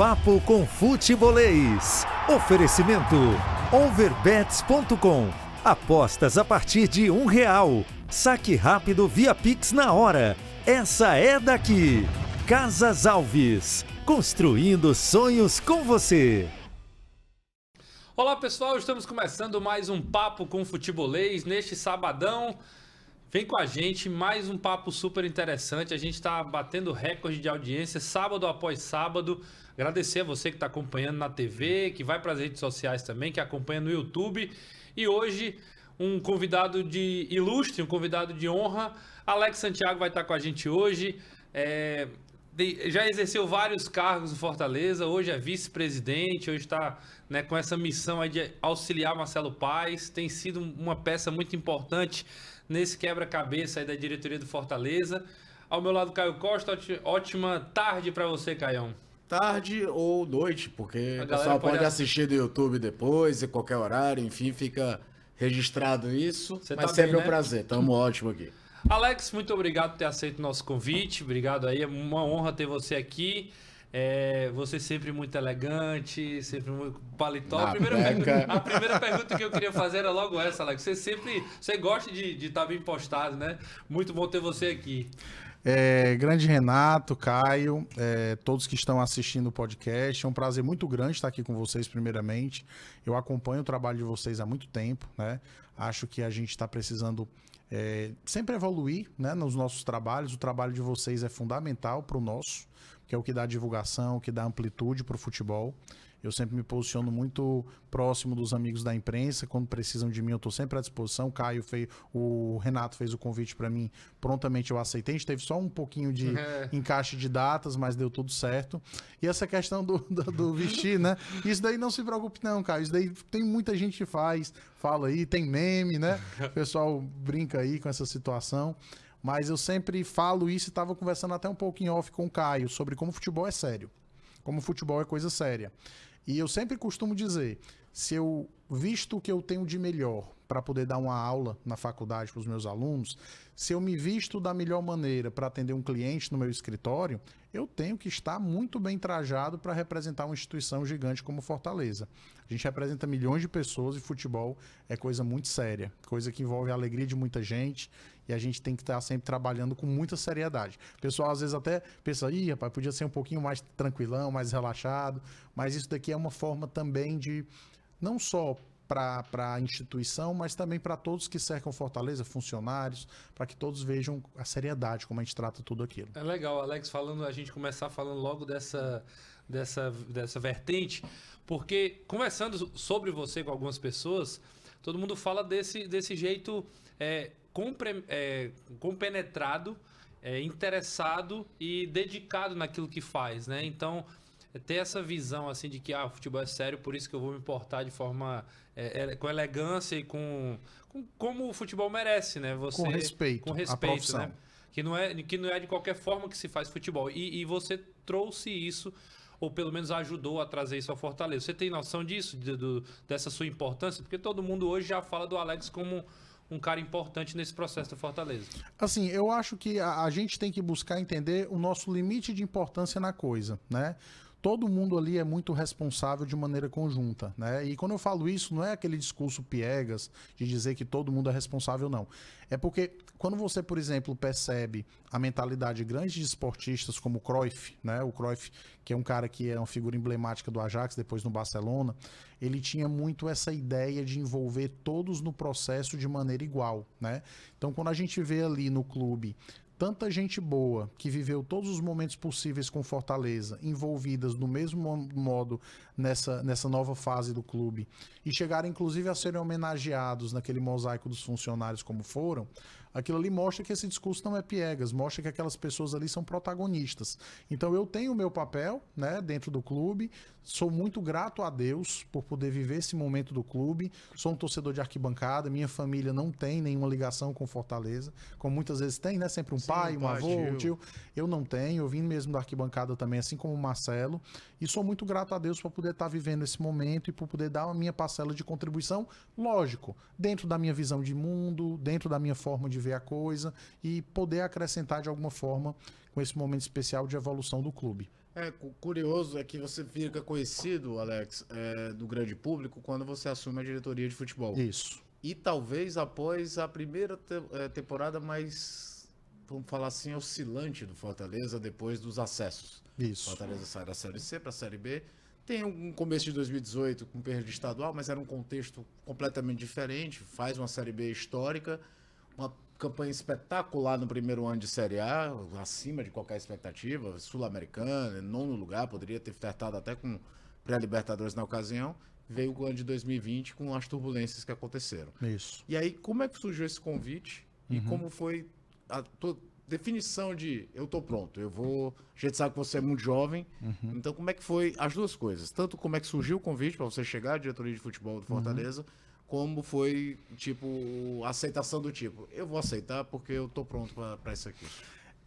Papo com Futebolês. Oferecimento overbets.com. Apostas a partir de um real. Saque rápido via Pix na hora. Essa é daqui. Casas Alves. Construindo sonhos com você. Olá pessoal, estamos começando mais um Papo com Futebolês neste sabadão. Vem com a gente, mais um papo super interessante. A gente está batendo recorde de audiência sábado após sábado. Agradecer a você que está acompanhando na TV, que vai para as redes sociais também, que acompanha no YouTube. E hoje, um convidado de ilustre, um convidado de honra. Alex Santiago vai estar tá com a gente hoje. É, já exerceu vários cargos em Fortaleza, hoje é vice-presidente, hoje está né, com essa missão de auxiliar Marcelo Paes. Tem sido uma peça muito importante nesse quebra-cabeça aí da diretoria do Fortaleza. Ao meu lado, Caio Costa. Ótima tarde para você, Caião. Tarde ou noite, porque o pessoal pode, pode assistir do YouTube depois, em qualquer horário, enfim, fica registrado isso. Você mas tá sempre bem, né? é um prazer, tamo ótimo aqui. Alex, muito obrigado por ter aceito o nosso convite. Obrigado aí, é uma honra ter você aqui. É, você sempre muito elegante, sempre muito paletó. A primeira, pergunta, a primeira, pergunta que eu queria fazer era logo essa, Alex. Você sempre você gosta de estar tá bem postado, né? Muito bom ter você aqui. É, grande Renato, Caio, é, todos que estão assistindo o podcast, é um prazer muito grande estar aqui com vocês, primeiramente. Eu acompanho o trabalho de vocês há muito tempo, né? Acho que a gente está precisando é, sempre evoluir né, nos nossos trabalhos. O trabalho de vocês é fundamental para o nosso, que é o que dá divulgação, que dá amplitude para o futebol. Eu sempre me posiciono muito próximo dos amigos da imprensa, quando precisam de mim eu estou sempre à disposição. O Caio fez, o Renato fez o convite para mim, prontamente eu aceitei. A gente teve só um pouquinho de é. encaixe de datas, mas deu tudo certo. E essa questão do, do, do vestir, né? Isso daí não se preocupe não, Caio. Isso daí tem muita gente que faz, fala aí, tem meme, né? O pessoal brinca aí com essa situação. Mas eu sempre falo isso e estava conversando até um pouco em off com o Caio sobre como futebol é sério. Como futebol é coisa séria. E eu sempre costumo dizer, se eu visto o que eu tenho de melhor para poder dar uma aula na faculdade para os meus alunos, se eu me visto da melhor maneira para atender um cliente no meu escritório, eu tenho que estar muito bem trajado para representar uma instituição gigante como Fortaleza. A gente representa milhões de pessoas e futebol é coisa muito séria, coisa que envolve a alegria de muita gente, e a gente tem que estar tá sempre trabalhando com muita seriedade. O pessoal às vezes até pensa, ih, rapaz, podia ser um pouquinho mais tranquilão, mais relaxado. Mas isso daqui é uma forma também de não só para a instituição, mas também para todos que cercam Fortaleza, funcionários, para que todos vejam a seriedade como a gente trata tudo aquilo. É legal, Alex, falando, a gente começar falando logo dessa, dessa, dessa vertente, porque conversando sobre você com algumas pessoas, todo mundo fala desse, desse jeito é, compre, é, compenetrado, é, interessado e dedicado naquilo que faz, né? Então, é ter essa visão assim de que ah, o futebol é sério, por isso que eu vou me importar de forma é, é, com elegância e com, com, como o futebol merece, né? Você, com respeito, com respeito, né? Que não é que não é de qualquer forma que se faz futebol. E, e você trouxe isso ou pelo menos ajudou a trazer isso ao Fortaleza. Você tem noção disso, de, do, dessa sua importância? Porque todo mundo hoje já fala do Alex como um cara importante nesse processo do Fortaleza. Assim, eu acho que a, a gente tem que buscar entender o nosso limite de importância na coisa, né? todo mundo ali é muito responsável de maneira conjunta, né? E quando eu falo isso, não é aquele discurso piegas de dizer que todo mundo é responsável, não. É porque quando você, por exemplo, percebe a mentalidade de grandes esportistas como o Cruyff, né? O Cruyff, que é um cara que é uma figura emblemática do Ajax, depois no Barcelona, ele tinha muito essa ideia de envolver todos no processo de maneira igual, né? Então, quando a gente vê ali no clube tanta gente boa que viveu todos os momentos possíveis com Fortaleza, envolvidas do mesmo modo nessa, nessa nova fase do clube, e chegaram inclusive a serem homenageados naquele mosaico dos funcionários como foram, Aquilo ali mostra que esse discurso não é piegas, mostra que aquelas pessoas ali são protagonistas. Então eu tenho o meu papel, né, dentro do clube, Sou muito grato a Deus por poder viver esse momento do clube. Sou um torcedor de arquibancada. Minha família não tem nenhuma ligação com Fortaleza, como muitas vezes tem, né? Sempre um Sim, pai, um avô, um tio. Eu não tenho. Eu vim mesmo da arquibancada também, assim como o Marcelo. E sou muito grato a Deus por poder estar vivendo esse momento e por poder dar a minha parcela de contribuição, lógico, dentro da minha visão de mundo, dentro da minha forma de ver a coisa e poder acrescentar de alguma forma com esse momento especial de evolução do clube. É, curioso é que você fica conhecido, Alex, é, do grande público quando você assume a diretoria de futebol. Isso. E talvez após a primeira te é, temporada mais, vamos falar assim, oscilante do Fortaleza, depois dos acessos. Isso. Fortaleza sai da Série C para a Série B. Tem um começo de 2018 com perda estadual, mas era um contexto completamente diferente. Faz uma Série B histórica, uma campanha espetacular no primeiro ano de Série A, acima de qualquer expectativa, sul-americana, nono lugar, poderia ter flertado até com pré-libertadores na ocasião. Veio o ano de 2020 com as turbulências que aconteceram. Isso. E aí, como é que surgiu esse convite uhum. e como foi a tua definição de eu tô pronto, eu vou. A gente sabe que você é muito jovem, uhum. então como é que foi as duas coisas? Tanto como é que surgiu o convite para você chegar à diretoria de futebol do uhum. Fortaleza, uhum como foi, tipo, a aceitação do tipo, eu vou aceitar porque eu tô pronto para isso aqui?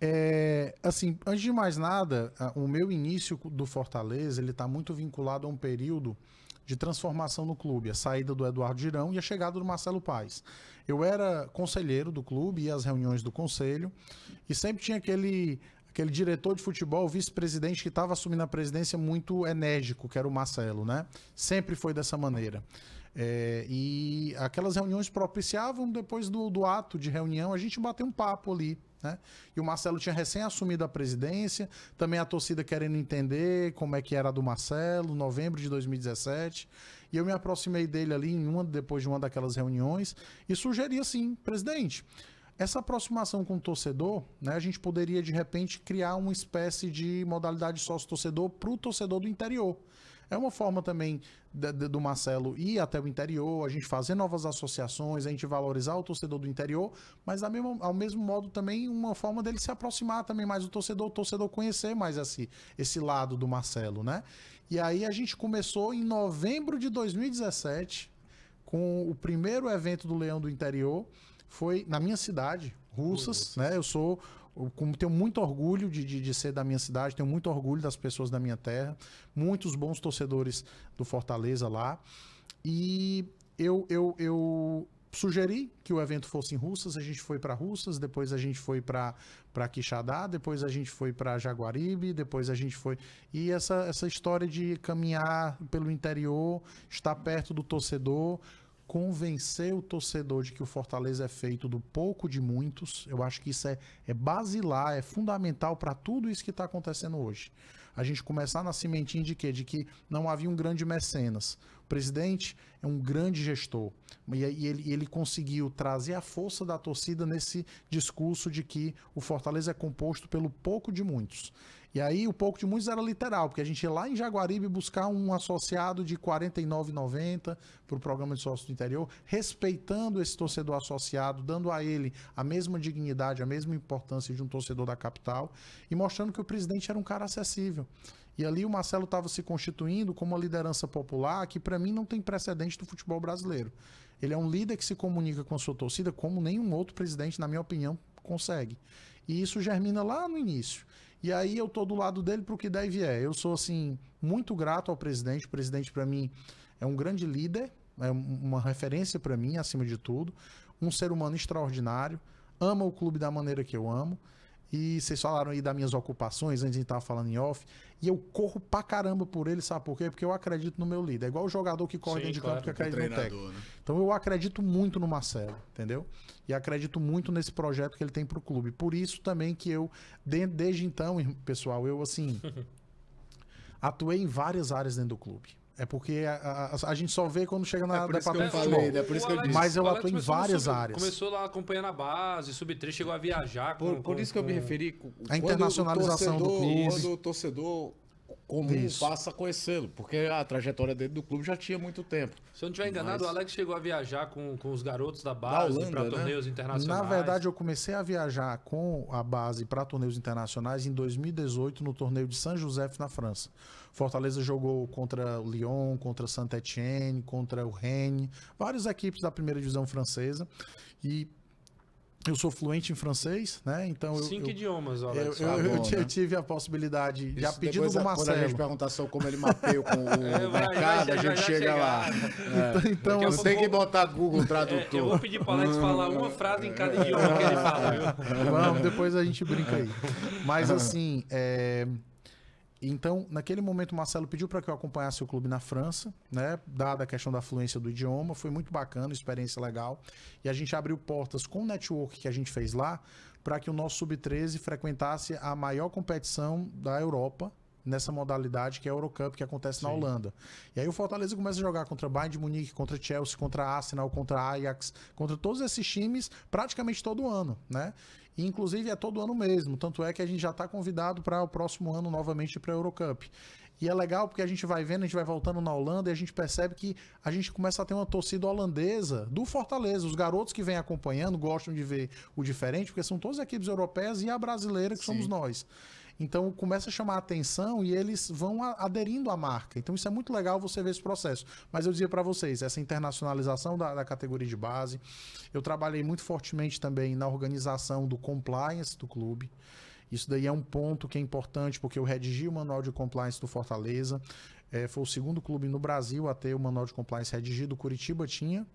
É, assim, antes de mais nada, o meu início do Fortaleza, ele tá muito vinculado a um período de transformação no clube, a saída do Eduardo Girão e a chegada do Marcelo Paes. Eu era conselheiro do clube e as reuniões do conselho e sempre tinha aquele aquele diretor de futebol, vice-presidente que estava assumindo a presidência muito enérgico, que era o Marcelo, né? Sempre foi dessa maneira. É, e aquelas reuniões propiciavam, depois do, do ato de reunião, a gente bater um papo ali. Né? E o Marcelo tinha recém assumido a presidência, também a torcida querendo entender como é que era a do Marcelo, novembro de 2017. E eu me aproximei dele ali em uma, depois de uma daquelas reuniões e sugeri assim, presidente, essa aproximação com o torcedor, né, a gente poderia de repente criar uma espécie de modalidade sócio-torcedor para o torcedor do interior. É uma forma também de, de, do Marcelo ir até o interior, a gente fazer novas associações, a gente valorizar o torcedor do interior, mas ao mesmo modo também uma forma dele se aproximar também mais do torcedor, o torcedor conhecer mais esse, esse lado do Marcelo, né? E aí a gente começou em novembro de 2017 com o primeiro evento do Leão do Interior, foi na minha cidade, Russas, né? Eu sou eu tenho muito orgulho de, de, de, ser da minha cidade, tenho muito orgulho das pessoas da minha terra, muitos bons torcedores do Fortaleza lá. E eu, eu, eu sugeri que o evento fosse em Russas, a gente foi para Russas, depois a gente foi para Quixadá, depois a gente foi para Jaguaribe, depois a gente foi. E essa, essa história de caminhar pelo interior, estar perto do torcedor convencer o torcedor de que o Fortaleza é feito do pouco de muitos. Eu acho que isso é, é basilar, é fundamental para tudo isso que está acontecendo hoje. A gente começar na cimentinha de quê? De que não havia um grande mecenas. O presidente é um grande gestor. E, e ele, ele conseguiu trazer a força da torcida nesse discurso de que o Fortaleza é composto pelo pouco de muitos. E aí o pouco de muitos era literal, porque a gente ia lá em Jaguaribe buscar um associado de R$ 49,90 para o programa de sócio do interior, respeitando esse torcedor associado, dando a ele a mesma dignidade, a mesma importância de um torcedor da capital e mostrando que o presidente era um cara acessível. E ali o Marcelo estava se constituindo como uma liderança popular que, para mim, não tem precedente do futebol brasileiro. Ele é um líder que se comunica com a sua torcida como nenhum outro presidente, na minha opinião, consegue. E isso germina lá no início. E aí eu tô do lado dele pro que der e vier. É. Eu sou, assim, muito grato ao presidente. O presidente, para mim, é um grande líder, é uma referência para mim, acima de tudo. Um ser humano extraordinário, ama o clube da maneira que eu amo. E vocês falaram aí das minhas ocupações, antes a gente tava falando em off. E eu corro pra caramba por ele, sabe por quê? Porque eu acredito no meu líder. É igual o jogador que corre Sim, dentro claro, de campo que acredita no técnico. Né? Então eu acredito muito no Marcelo, entendeu? E acredito muito nesse projeto que ele tem pro clube. Por isso também que eu, desde então, pessoal, eu assim. atuei em várias áreas dentro do clube. É porque a, a, a, gente só vê quando chega na é departamento de futebol. É por isso que eu disse. Mas eu atuo em várias sub, áreas. Começou lá acompanhando a base, sub-3, chegou a viajar. Com, por, por isso que eu me referi... A internacionalização torcedor, do clube. Quando o torcedor comum isso. passa a conhecê-lo, porque a trajetória dele do clube já tinha muito tempo. Se eu não estiver enganado, Mas... o Alex chegou a viajar com, com os garotos da base para né? torneios internacionais. Na verdade, eu comecei a viajar com a base para torneios internacionais em 2018 no torneio de San José na França. Fortaleza jogou contra o Lyon, contra Saint Etienne, contra o Rennes, várias equipes da primeira divisão francesa. E eu sou fluente em francês, né? Então eu, cinco eu, idiomas, olha. Eu, eu, ah, eu, bom, né? eu tive a possibilidade Isso, de a pedido do Marcelo. É quando a gente perguntar sobre como ele mapeou com o é, mercado, chegar, a gente chega lá. É. é. Então, então não vou... que botar Google Tradutor. É, eu vou pedir para o Alex falar uma frase em cada idioma que ele fala. Viu? Vamos, depois a gente brinca aí. Mas assim, é... Então, naquele momento, o Marcelo pediu para que eu acompanhasse o clube na França, né? Dada a questão da fluência do idioma, foi muito bacana, experiência legal. E a gente abriu portas com o network que a gente fez lá para que o nosso Sub-13 frequentasse a maior competição da Europa, nessa modalidade que é a Eurocup que acontece Sim. na Holanda. E aí o Fortaleza começa a jogar contra Bayern de Munique, contra Chelsea, contra Arsenal, contra Ajax, contra todos esses times praticamente todo ano, né? inclusive é todo ano mesmo, tanto é que a gente já está convidado para o próximo ano novamente para a Eurocup. E é legal porque a gente vai vendo, a gente vai voltando na Holanda e a gente percebe que a gente começa a ter uma torcida holandesa do Fortaleza. Os garotos que vêm acompanhando gostam de ver o diferente, porque são todas equipes europeias e a brasileira que Sim. somos nós. Então começa a chamar a atenção e eles vão aderindo à marca. Então isso é muito legal você ver esse processo. Mas eu dizia para vocês, essa internacionalização da, da, categoria de base, eu trabalhei muito fortemente também na organização do compliance do clube. Isso daí é um ponto que é importante, porque eu redigi o manual de compliance do Fortaleza. É, foi o segundo clube no Brasil a ter o manual de compliance redigido. Curitiba tinha,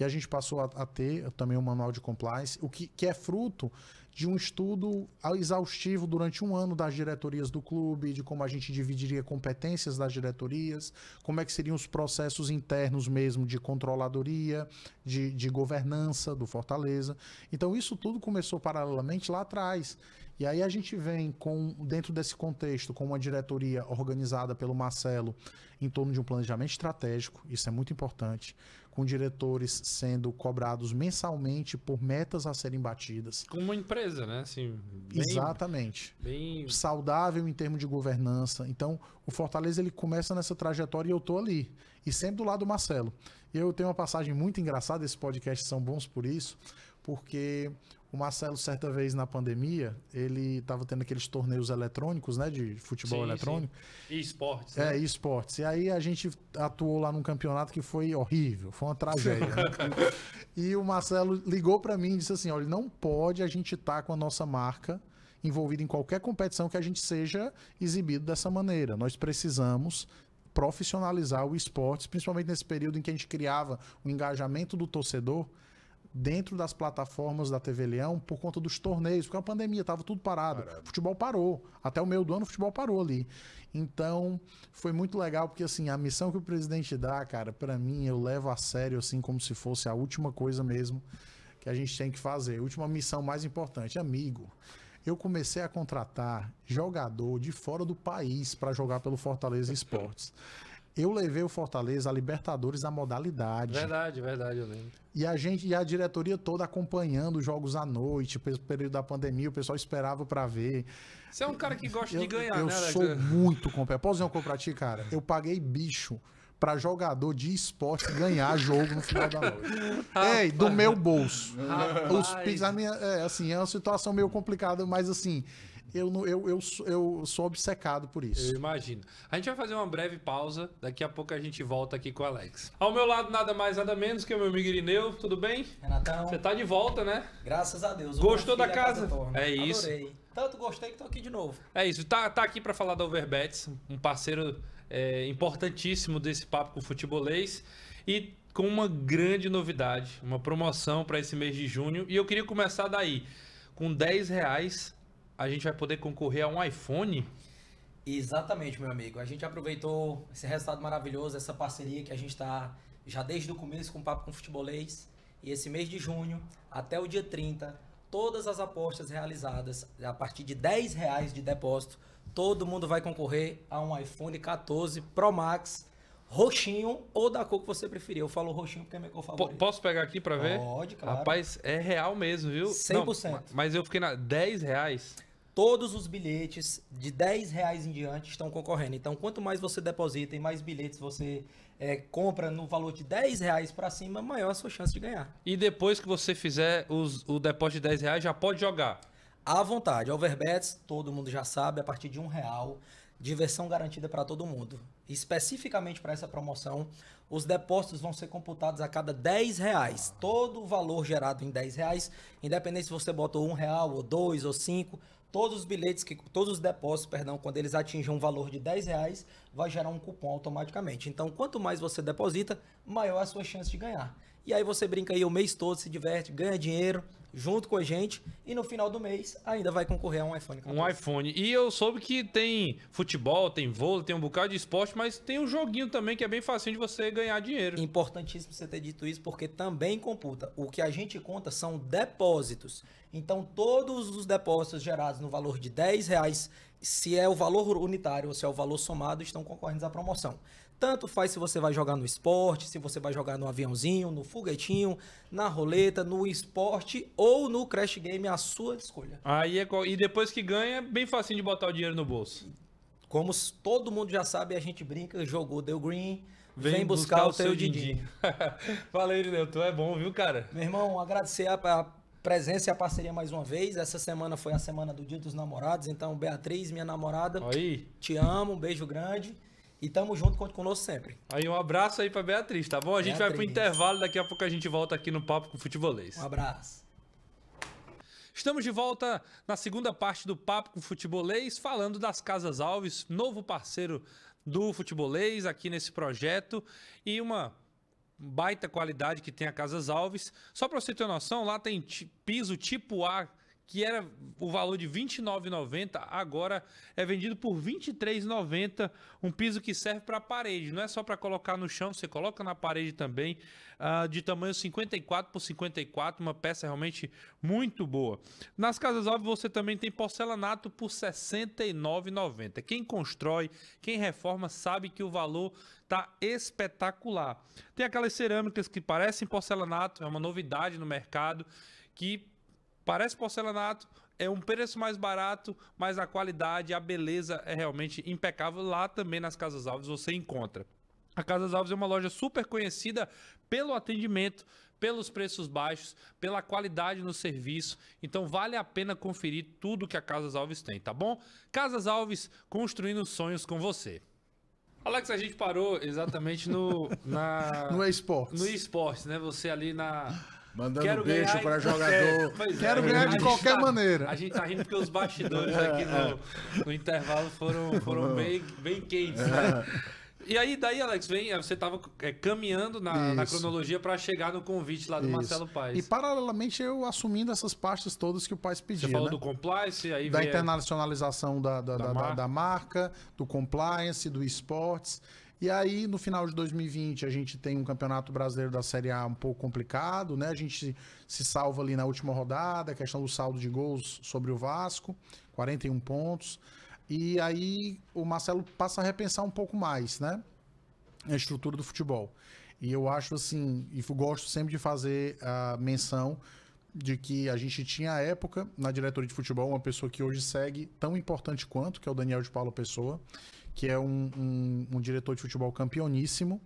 e a gente passou a, a ter também o manual de compliance, o que, que é fruto de um estudo exaustivo durante um ano das diretorias do clube, de como a gente dividiria competências das diretorias, como é que seriam os processos internos mesmo de controladoria, de, de governança do Fortaleza. Então isso tudo começou paralelamente lá atrás. E aí a gente vem com dentro desse contexto com uma diretoria organizada pelo Marcelo em torno de um planejamento estratégico, isso é muito importante com diretores sendo cobrados mensalmente por metas a serem batidas. Como uma empresa, né? Assim, bem, Exatamente. Bem... Saudável em termos de governança. Então, o Fortaleza ele começa nessa trajetória e eu tô ali. E sempre do lado do Marcelo. Eu tenho uma passagem muito engraçada, esses podcasts são bons por isso, porque o Marcelo, certa vez na pandemia, ele estava tendo aqueles torneios eletrônicos, né? De futebol sim, eletrônico. Sim. E esportes. É, né? É, e esportes. E aí a gente atuou lá num campeonato que foi horrível, foi uma tragédia. Né? E o Marcelo ligou para mim e disse assim: olha, não pode a gente estar tá com a nossa marca envolvido em qualquer competição que a gente seja exibido dessa maneira. Nós precisamos profissionalizar o esporte, principalmente nesse período em que a gente criava o engajamento do torcedor dentro das plataformas da TV Leão por conta dos torneios, porque a pandemia estava tudo parado. parado. O futebol parou. Até o meio do ano o futebol parou ali. Então, foi muito legal porque assim, a missão que o presidente dá, cara, para mim eu levo a sério assim como se fosse a última coisa mesmo que a gente tem que fazer. A última missão mais importante, amigo eu comecei a contratar jogador de fora do país para jogar pelo Fortaleza Esportes. Eu levei o Fortaleza a Libertadores da modalidade. Verdade, verdade, eu lembro. E a gente, e a diretoria toda acompanhando os jogos à noite, pelo período da pandemia, o pessoal esperava para ver. Você é um cara que gosta eu, de ganhar, eu né? Eu sou muito competitivo. Posso dizer uma coisa pra ti, cara? Eu paguei bicho para jogador de esporte ganhar jogo no final da noite. Ei, do meu bolso. Os Pix, é, assim, é uma situação meio complicada, mas assim, eu, eu, eu, eu sou obcecado por isso. Eu imagino. A gente vai fazer uma breve pausa, daqui a pouco a gente volta aqui com o Alex. Ao meu lado, nada mais, nada menos que o meu amigo Irineu, tudo bem? Renatão. Você tá de volta, né? Graças a Deus. Gostou da é casa? casa né? é isso. Adorei. Tanto gostei que tô aqui de novo. É isso. Tá, tá aqui para falar da Overbets, um parceiro é, importantíssimo desse papo com o futebolês e com uma grande novidade, uma promoção para esse mês de junho. E eu queria começar daí. Com 10 reais, a gente vai poder concorrer a um iPhone? Exatamente, meu amigo. A gente aproveitou esse resultado maravilhoso, essa parceria que a gente está já desde o começo com o Papo com Futebolês. E esse mês de junho, até o dia 30, todas as apostas realizadas a partir de 10 reais de depósito todo mundo vai concorrer a um iPhone 14 Pro Max roxinho ou da cor que você preferir. Eu falo roxinho porque é minha cor P posso pegar aqui para ver? Pode, claro. Rapaz, é real mesmo, viu? 100%. Não, mas eu fiquei na 10 reais. Todos os bilhetes de 10 reais em diante estão concorrendo. Então, quanto mais você deposita e mais bilhetes você é, compra no valor de 10 reais para cima, maior a sua chance de ganhar. E depois que você fizer os, o depósito de 10 reais, já pode jogar? à vontade. Overbets, todo mundo já sabe, a partir de um real, diversão garantida para todo mundo. Especificamente para essa promoção, os depósitos vão ser computados a cada 10 reais. Todo o valor gerado em 10 reais, independente se você botou um real, ou dois, ou cinco, todos os bilhetes, que, todos os depósitos, perdão, quando eles atingem um valor de 10 reais, vai gerar um cupom automaticamente. Então, quanto mais você deposita, maior a sua chance de ganhar. E aí você brinca aí o mês todo, se diverte, ganha dinheiro junto com a gente e no final do mês ainda vai concorrer a um iPhone. 14. Um iPhone. E eu soube que tem futebol, tem vôlei, tem um bocado de esporte, mas tem um joguinho também que é bem fácil de você ganhar dinheiro. Importantíssimo você ter dito isso, porque também computa. O que a gente conta são depósitos. Então, todos os depósitos gerados no valor de 10 reais, se é o valor unitário ou se é o valor somado, estão concorrendo à promoção. Tanto faz se você vai jogar no esporte, se você vai jogar no aviãozinho, no foguetinho, na roleta, no esporte ou no crash game, é a sua escolha. Aí é E depois que ganha, é bem facinho de botar o dinheiro no bolso. Como todo mundo já sabe, a gente brinca, jogou, deu green, vem, vem buscar, buscar, o seu din-din. Falei, Lineu, tu é bom, viu, cara? Meu irmão, agradecer a, a presença e a parceria mais uma vez. Essa semana foi a semana do Dia dos Namorados, então Beatriz, minha namorada, Oi. te amo, um beijo grande. E tamo junto, conte conosco sempre. Aí um abraço aí pra Beatriz, tá bom? A gente vai vai pro intervalo, daqui a pouco a gente volta aqui no Papo com o Futebolês. Um abraço. Estamos de volta na segunda parte do Papo com o Futebolês, falando das Casas Alves, novo parceiro do Futebolês aqui nesse projeto e uma baita qualidade que tem a Casas Alves. Só para você ter uma noção, lá tem piso tipo A que era o valor de R$ 29,90, agora é vendido por R$ 23,90. Um piso que serve para parede, não é só para colocar no chão, você coloca na parede também, uh, de tamanho 54 por 54, uma peça realmente muito boa. Nas Casas Alves você também tem porcelanato por R$ 69,90. Quem constrói, quem reforma, sabe que o valor tá espetacular. Tem aquelas cerâmicas que parecem porcelanato, é uma novidade no mercado, que Parece porcelanato, é um preço mais barato, mas a qualidade, a beleza é realmente impecável. Lá também nas Casas Alves você encontra. A Casas Alves é uma loja super conhecida pelo atendimento, pelos preços baixos, pela qualidade no serviço. Então vale a pena conferir tudo que a Casas Alves tem, tá bom? Casas Alves construindo sonhos com você. Alex, a gente parou exatamente no na no esportes. No esportes, né? Você ali na Mandando quero beijo para jogador. É, quero é, ganhar de qualquer tá, maneira. A gente tá rindo porque os bastidores é, aqui no, é. no intervalo foram, foram bem, bem quentes, né? E aí, daí, Alex, vem, eh, você estava é, eh, caminhando na, na cronologia para chegar no convite lá do Isso. Marcelo Paes. E paralelamente eu assumindo essas pastas todas que o Paes pediu Você falou né? do compliance, aí Da internacionalização da, da, da, da, da marca, do compliance, do esportes. E aí, no final de 2020, a gente tem um campeonato brasileiro da Série A um pouco complicado, né? A gente se salva ali na última rodada, a questão do saldo de gols sobre o Vasco, 41 pontos. E aí o Marcelo passa a repensar um pouco mais, né? A estrutura do futebol. E eu acho assim, e gosto sempre de fazer a menção de que a gente tinha à época na diretoria de futebol uma pessoa que hoje segue tão importante quanto, que é o Daniel de Paulo Pessoa, que é um, um, um diretor de futebol campeoníssimo,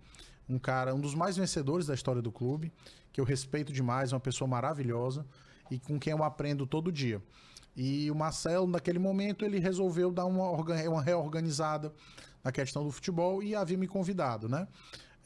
um cara, um dos mais vencedores da história do clube, que eu respeito demais, uma pessoa maravilhosa e com quem eu aprendo todo dia. E o Marcelo, naquele momento, ele resolveu dar uma, uma reorganizada na questão do futebol e havia me convidado, né?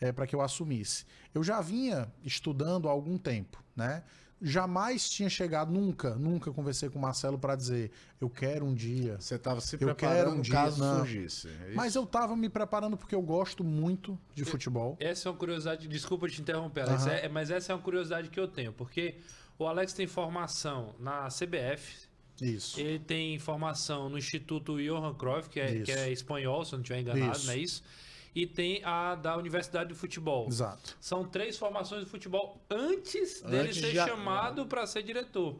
É, eh, para que eu assumisse. Eu já vinha estudando há algum tempo, né? jamais tinha chegado, nunca, nunca conversei com o Marcelo para dizer, eu quero um dia. Você estava se eu preparando um dia, caso não. surgisse. É Mas eu estava me preparando porque eu gosto muito de eu, futebol. Essa é uma curiosidade, desculpa te interromper, Alex, uhum. é, mas essa é uma curiosidade que eu tenho, porque o Alex tem formação na CBF, isso. Ele tem formação no Instituto Johan Cruyff, que é, que é espanhol, se não estiver enganado, isso. não é isso? e tem a da Universidade de Futebol. Exato. São três formações de futebol antes dele antes ser chamado para ser diretor.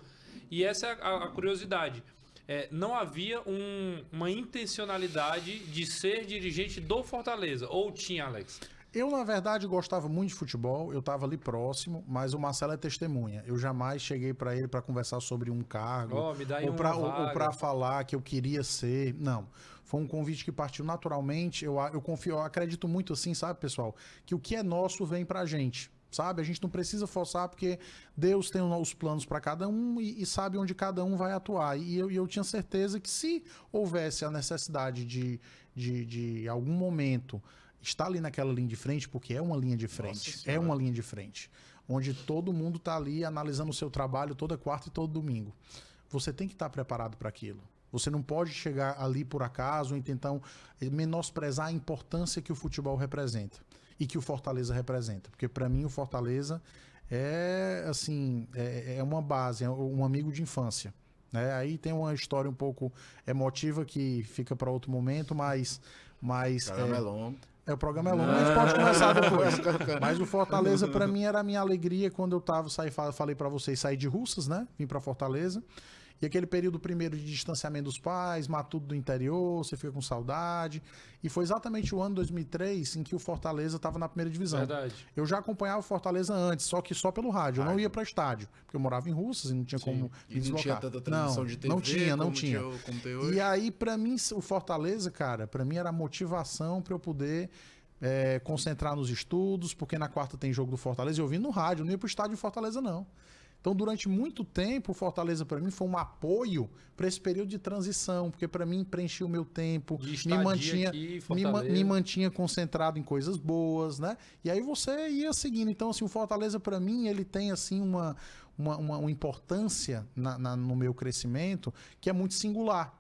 E essa é a, a curiosidade. É, não havia um, uma intencionalidade de ser dirigente do Fortaleza. Ou tinha, Alex? Eu, na verdade, gostava muito de futebol, eu estava ali próximo, mas o Marcelo é testemunha. Eu jamais cheguei para ele para conversar sobre um cargo oh, ou para falar que eu queria ser. Não. Foi um convite que partiu naturalmente. Eu, eu confio, eu acredito muito assim, sabe, pessoal? Que o que é nosso vem pra gente sabe? A gente não precisa forçar porque Deus tem os planos para cada um e, e, sabe onde cada um vai atuar. E eu, eu tinha certeza que se houvesse a necessidade de, de, de algum momento estar ali naquela linha de frente, porque é uma linha de frente, é uma linha de frente, onde todo mundo está ali analisando o seu trabalho toda quarta e todo domingo. Você tem que estar tá preparado para aquilo. Você não pode chegar ali por acaso e então menosprezar a importância que o futebol representa e que o Fortaleza representa, porque para mim o Fortaleza é assim é, é, uma base, é um amigo de infância. Né? Aí tem uma história um pouco emotiva que fica para outro momento, mas mas programa é, é longo. É, o programa é longo, mas pode começar depois. mas o Fortaleza, para mim, era a minha alegria quando eu tava, saí, falei para vocês, saí de Russas, né? Vim para Fortaleza aquele período primeiro de distanciamento dos pais, matudo do interior, você fica com saudade. E foi exatamente o ano 2003 em que o Fortaleza estava na primeira divisão. Verdade. Eu já acompanhava o Fortaleza antes, só que só pelo rádio. Eu não ia para estádio, porque eu morava em Russas e não tinha Sim. como me deslocar. Não tinha tanta transmissão não, de TV. Não tinha, não tinha. e aí, para mim, o Fortaleza, cara, para mim era a motivação para eu poder é, concentrar nos estudos, porque na quarta tem jogo do Fortaleza. Eu vim no rádio, não ia pro estádio do Fortaleza, não. Então, durante muito tempo, Fortaleza para mim foi um apoio para esse período de transição, porque para mim preenchia o meu tempo, me mantinha, aqui, me, me, mantinha concentrado em coisas boas, né? E aí você ia seguindo. Então, assim, o Fortaleza para mim ele tem assim uma uma, uma, uma importância na, na, no meu crescimento que é muito singular.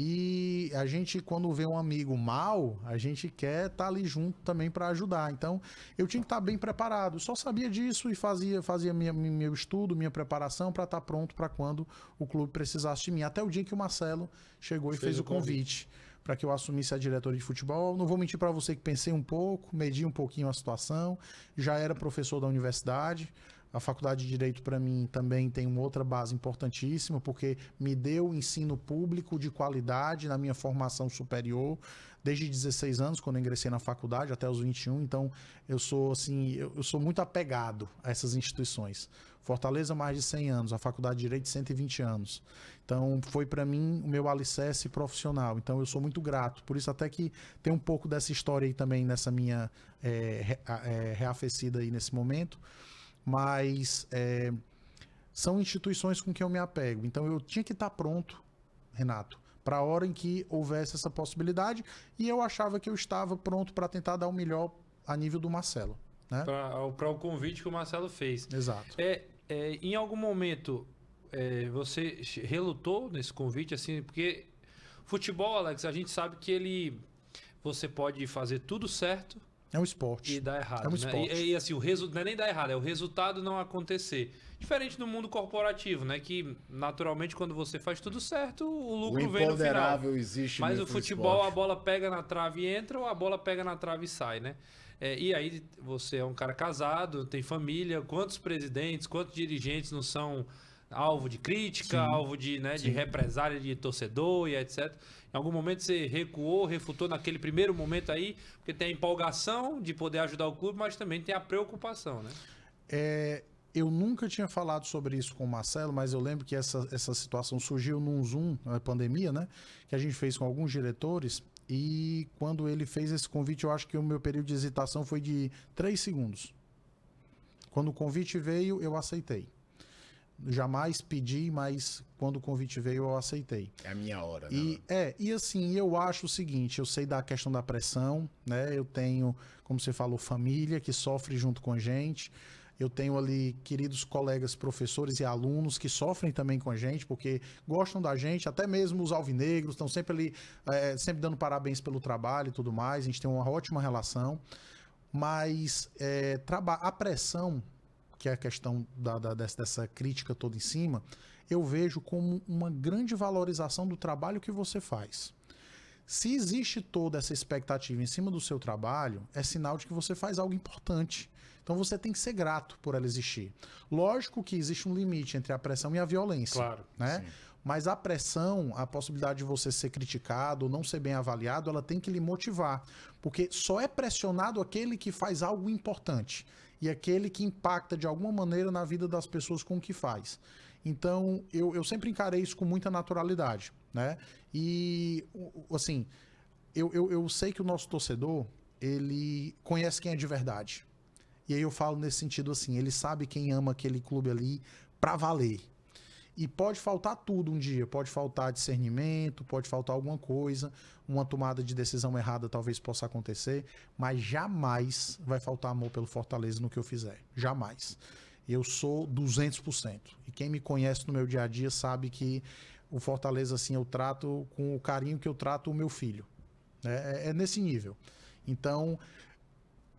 E a gente, quando vê um amigo mal, a gente quer estar tá ali junto também para ajudar. Então, eu tinha que estar tá bem preparado. Só sabia disso e fazia, fazia minha, meu estudo, minha preparação para estar tá pronto para quando o clube precisasse de mim. Até o dia que o Marcelo chegou e fez, fez o convite. convite para que eu assumisse a diretoria de futebol. Não vou mentir para você que pensei um pouco, medi um pouquinho a situação, já era professor da universidade, a faculdade de Direito, para mim, também tem uma outra base importantíssima, porque me deu ensino público de qualidade na minha formação superior, desde 16 anos, quando ingressei na faculdade, até os 21. Então, eu sou, assim, eu, eu sou muito apegado a essas instituições. Fortaleza, mais de 100 anos, a Faculdade de Direito, 120 anos. Então, foi para mim o meu alicerce profissional. Então, eu sou muito grato. Por isso, até que tem um pouco dessa história aí também, nessa minha é, é, reafecida aí nesse momento mas é, são instituições com que eu me apego. Então eu tinha que estar pronto, Renato, para a hora em que houvesse essa possibilidade, e eu achava que eu estava pronto para tentar dar o melhor a nível do Marcelo. Né? Para o convite que o Marcelo fez. Exato. É, é em algum momento é, você relutou nesse convite, assim, porque futebol, Alex, a gente sabe que ele você pode fazer tudo certo é um esporte. E dá errado. É um né? esporte. E, e, assim, o resu... não é nem dar errado, é o resultado não acontecer. Diferente do mundo corporativo, né? Que naturalmente quando você faz tudo certo, o lucro o vem no final. existe Mas o futebol, a bola pega na trave e entra, ou a bola pega na trave e sai, né? É, e aí você é um cara casado, tem família, quantos presidentes, quantos dirigentes não são alvo de crítica, sim, alvo de, né, de represália de torcedor e etc. Em algum momento você recuou, refutou naquele primeiro momento aí, porque tem a empolgação de poder ajudar o clube, mas também tem a preocupação, né? É, eu nunca tinha falado sobre isso com o Marcelo, mas eu lembro que essa, essa situação surgiu num Zoom, na pandemia, né? Que a gente fez com alguns diretores. E quando ele fez esse convite, eu acho que o meu período de hesitação foi de três segundos. Quando o convite veio, eu aceitei jamais pedi, mas quando o convite veio eu aceitei. É a minha hora, né? E, é, e assim, eu acho o seguinte, eu sei da questão da pressão, né? Eu tenho, como você falou, família que sofre junto com a gente. Eu tenho ali queridos colegas, professores e alunos que sofrem também com a gente, porque gostam da gente, até mesmo os alvinegros, estão sempre ali, é, sempre dando parabéns pelo trabalho e tudo mais. A gente tem uma ótima relação. Mas é, a pressão que é a questão da, da, dessa crítica toda em cima, eu vejo como uma grande valorização do trabalho que você faz. Se existe toda essa expectativa em cima do seu trabalho, é sinal de que você faz algo importante. Então você tem que ser grato por ela existir. Lógico que existe um limite entre a pressão e a violência. Claro. Né? Mas a pressão, a possibilidade de você ser criticado ou não ser bem avaliado, ela tem que lhe motivar. Porque só é pressionado aquele que faz algo importante e aquele que impacta de alguma maneira na vida das pessoas com o que faz. Então, eu, eu sempre encarei isso com muita naturalidade, né? E, assim, eu, eu, eu sei que o nosso torcedor, ele conhece quem é de verdade. E aí eu falo nesse sentido assim, ele sabe quem ama aquele clube ali pra valer e pode faltar tudo um dia, pode faltar discernimento, pode faltar alguma coisa, uma tomada de decisão errada talvez possa acontecer, mas jamais vai faltar amor pelo Fortaleza no que eu fizer, jamais. Eu sou 200%. E quem me conhece no meu dia a dia sabe que o Fortaleza, assim, eu trato com o carinho que eu trato o meu filho. É, é, é nesse nível. Então,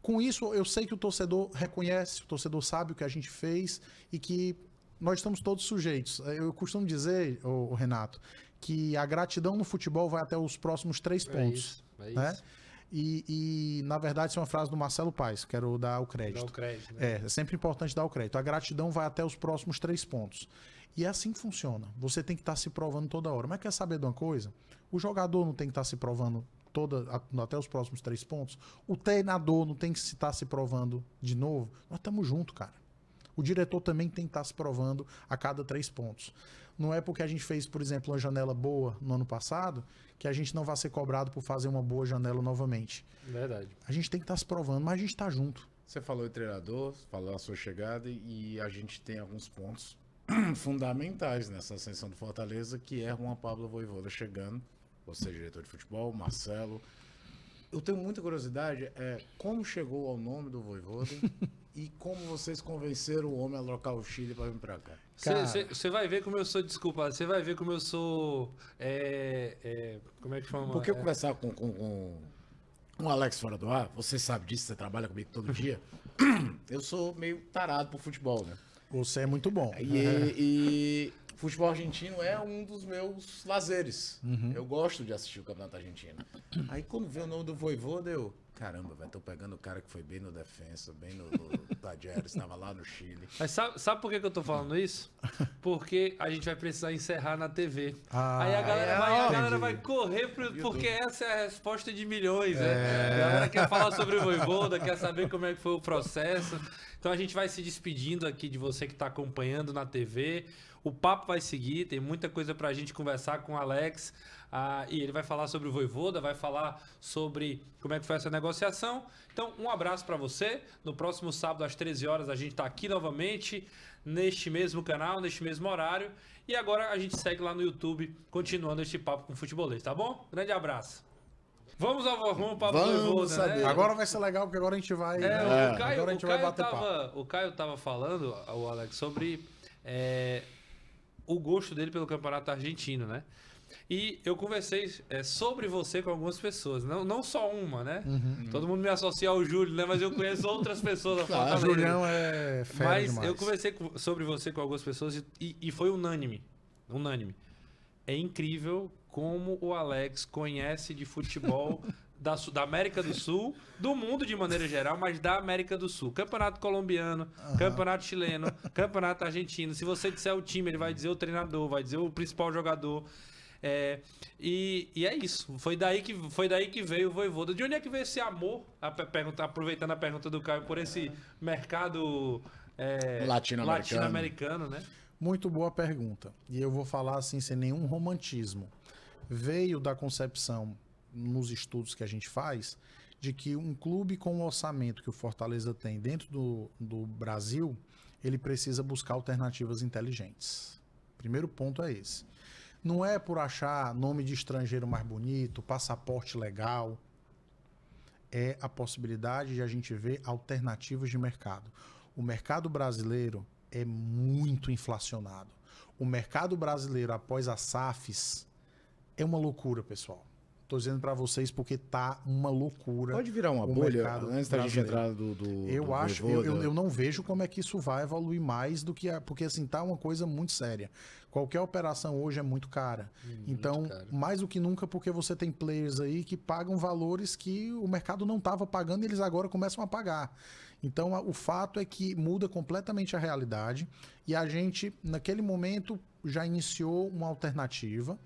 com isso, eu sei que o torcedor reconhece, o torcedor sabe o que a gente fez e que nós estamos todos sujeitos. Eu costumo dizer, o Renato, que a gratidão no futebol vai até os próximos três é pontos. Isso, é né? isso. E, e, na verdade, isso é uma frase do Marcelo Paes, quero dar o crédito. Dar o crédito né? é, é sempre importante dar o crédito. A gratidão vai até os próximos três pontos. E é assim que funciona. Você tem que estar tá se provando toda hora. Mas quer saber de uma coisa? O jogador não tem que estar tá se provando toda até os próximos três pontos. O treinador não tem que estar tá se provando de novo. Nós estamos juntos, cara. O diretor também tem que estar tá se provando a cada três pontos. Não é porque a gente fez, por exemplo, uma janela boa no ano passado que a gente não vai ser cobrado por fazer uma boa janela novamente. Verdade. A gente tem que estar tá se provando, mas a gente está junto. Você falou em treinador, falou a sua chegada e a gente tem alguns pontos fundamentais nessa ascensão do Fortaleza, que é Juan Pablo Voivoda chegando, você é diretor de futebol, Marcelo. Eu tenho muita curiosidade, é como chegou ao nome do Voivoda E como vocês convenceram o homem a alocar o Chile para vir para cá? Você vai ver como eu sou, desculpa, você vai ver como eu sou. É, é, como é que chama? Porque eu é... com, com, com, Alex fora do ar, você sabe disso, você trabalha comigo todo dia. eu sou meio tarado por futebol, né? Você é muito bom. E, e futebol argentino é um dos meus lazeres. Uhum. Eu gosto de assistir o Campeonato Argentino. Aí quando veio o nome do voivô, deu. Caramba, velho, tô pegando o cara que foi bem no defensa, bem no, no Tadjeres, estava lá no Chile. Mas sabe, sabe por que, que eu tô falando isso? Porque a gente vai precisar encerrar na TV. Ah, aí a galera, é, vai, a galera vai correr, pro, porque essa é a resposta de milhões, né? é. né? A galera quer falar sobre o Voivoda, quer saber como é que foi o processo. Então a gente vai se despedindo aqui de você que está acompanhando na TV. O papo vai seguir, tem muita coisa para a gente conversar com o Alex. Ah, e ele vai falar sobre o Voivoda, vai falar sobre como é que foi essa negociação. Então, um abraço para você. No próximo sábado, às 13 horas, a gente está aqui novamente, neste mesmo canal, neste mesmo horário. E agora a gente segue lá no YouTube, continuando este papo com o futebolês, tá bom? Grande abraço. Vamos ao rumo para Vamos né? Agora vai ser legal, porque agora a gente vai... É, é o Caio, agora a gente vai bater tava, papo. O Caio tava falando, o Alex, sobre... É o gosto dele pelo campeonato argentino, né? E eu conversei é, sobre você com algumas pessoas, não, não só uma, né? Uhum. Todo mundo me associa ao Júlio, né? Mas eu conheço outras pessoas da Fortaleza. Ah, Julião é fera Mas demais. eu conversei com, sobre você com algumas pessoas e, e foi unânime. Unânime. É incrível como o Alex conhece de futebol da, da, América do Sul, do mundo de maneira geral, mas da América do Sul. Campeonato colombiano, uhum. campeonato chileno, campeonato argentino. Se você disser o time, ele vai dizer o treinador, vai dizer o principal jogador. É, e, e, é isso. Foi daí que, foi daí que veio o Voivoda. De onde é que veio esse amor? A pergunta, aproveitando a pergunta do Caio por esse é. mercado é, latino-americano, latino né? Muito boa pergunta. E eu vou falar assim, sem nenhum romantismo. Veio da concepção nos estudos que a gente faz, de que um clube com o orçamento que o Fortaleza tem dentro do, do Brasil, ele precisa buscar alternativas inteligentes. Primeiro ponto é esse. Não é por achar nome de estrangeiro mais bonito, passaporte legal. É a possibilidade de a gente ver alternativas de mercado. O mercado brasileiro é muito inflacionado. O mercado brasileiro após as SAFs é uma loucura, pessoal. Tô dizendo para vocês porque tá uma loucura. Pode virar uma bolha mercado, antes da gente entrar do, do Eu do acho, eu, eu, eu, não vejo como é que isso vai evoluir mais do que a, porque assim tá uma coisa muito séria. Qualquer operação hoje é muito cara. Hum, então, cara. mais do que nunca porque você tem players aí que pagam valores que o mercado não estava pagando e eles agora começam a pagar. Então, o fato é que muda completamente a realidade e a gente naquele momento já iniciou uma alternativa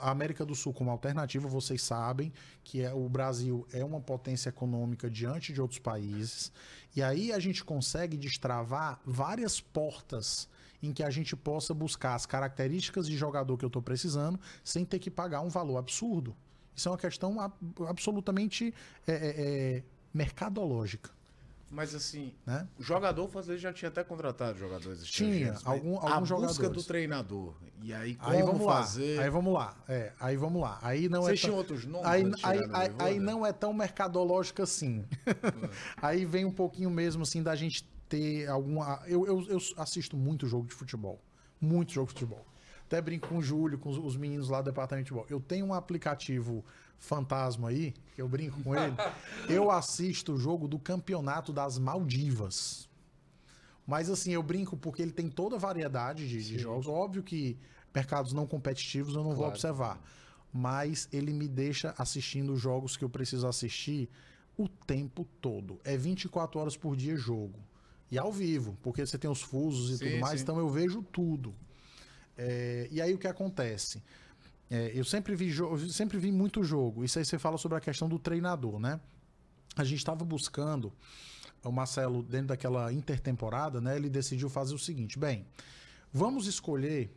a América do Sul como alternativa, vocês sabem que é, o Brasil é uma potência econômica diante de outros países. E aí a gente consegue destravar várias portas em que a gente possa buscar as características de jogador que eu estou precisando sem ter que pagar um valor absurdo. Isso é uma questão absolutamente é, é, é mercadológica. Mas assim, né? o jogador fazer já tinha até contratado jogadores Tinha, algum, algum a jogadores. busca do treinador. E aí como aí vamos fazer? Lá, aí vamos lá. É, aí vamos lá. Aí não Vocês é tão... outros nomes? Aí, aí, aí, aí, não é tão mercadológico assim. aí vem um pouquinho mesmo assim da gente ter alguma... Eu, eu, eu assisto muito jogo de futebol. Muito jogo de futebol. Até brinco com o Júlio, com os meninos lá do departamento de futebol. Eu tenho um aplicativo fantasma aí, que eu brinco com ele, eu assisto o jogo do Campeonato das Maldivas. Mas assim, eu brinco porque ele tem toda a variedade de, de jogos. Óbvio que mercados não competitivos eu não claro. vou observar. Mas ele me deixa assistindo jogos que eu preciso assistir o tempo todo. É 24 horas por dia jogo. E ao vivo, porque você tem os fusos e sim, tudo mais, sim. então eu vejo tudo. É, e aí o que acontece? É, eu sempre vi, sempre vi muito jogo. Isso aí você fala sobre a questão do treinador, né? A gente estava buscando o Marcelo dentro daquela intertemporada, né? Ele decidiu fazer o seguinte: bem, vamos escolher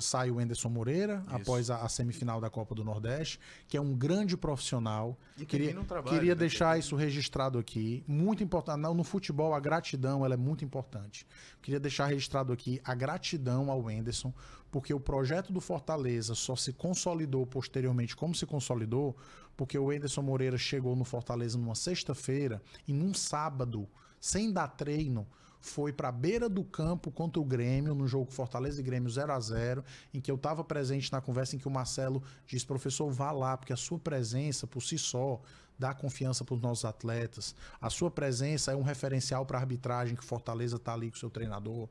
sai o Enderson Moreira Isso. após a, a, semifinal da Copa do Nordeste, que é um grande profissional. E queria trabalho, queria né? deixar isso registrado aqui. Muito importante. No futebol, a gratidão ela é muito importante. Queria deixar registrado aqui a gratidão ao Enderson, porque o projeto do Fortaleza só se consolidou posteriormente como se consolidou, porque o Enderson Moreira chegou no Fortaleza numa sexta-feira e num sábado, sem dar treino foi para a beira do campo contra o Grêmio, no jogo Fortaleza e Grêmio 0 a 0 em que eu estava presente na conversa em que o Marcelo disse professor, vá lá, porque a sua presença por si só dá confiança para os nossos atletas, a sua presença é um referencial para a arbitragem que Fortaleza está ali com o seu treinador.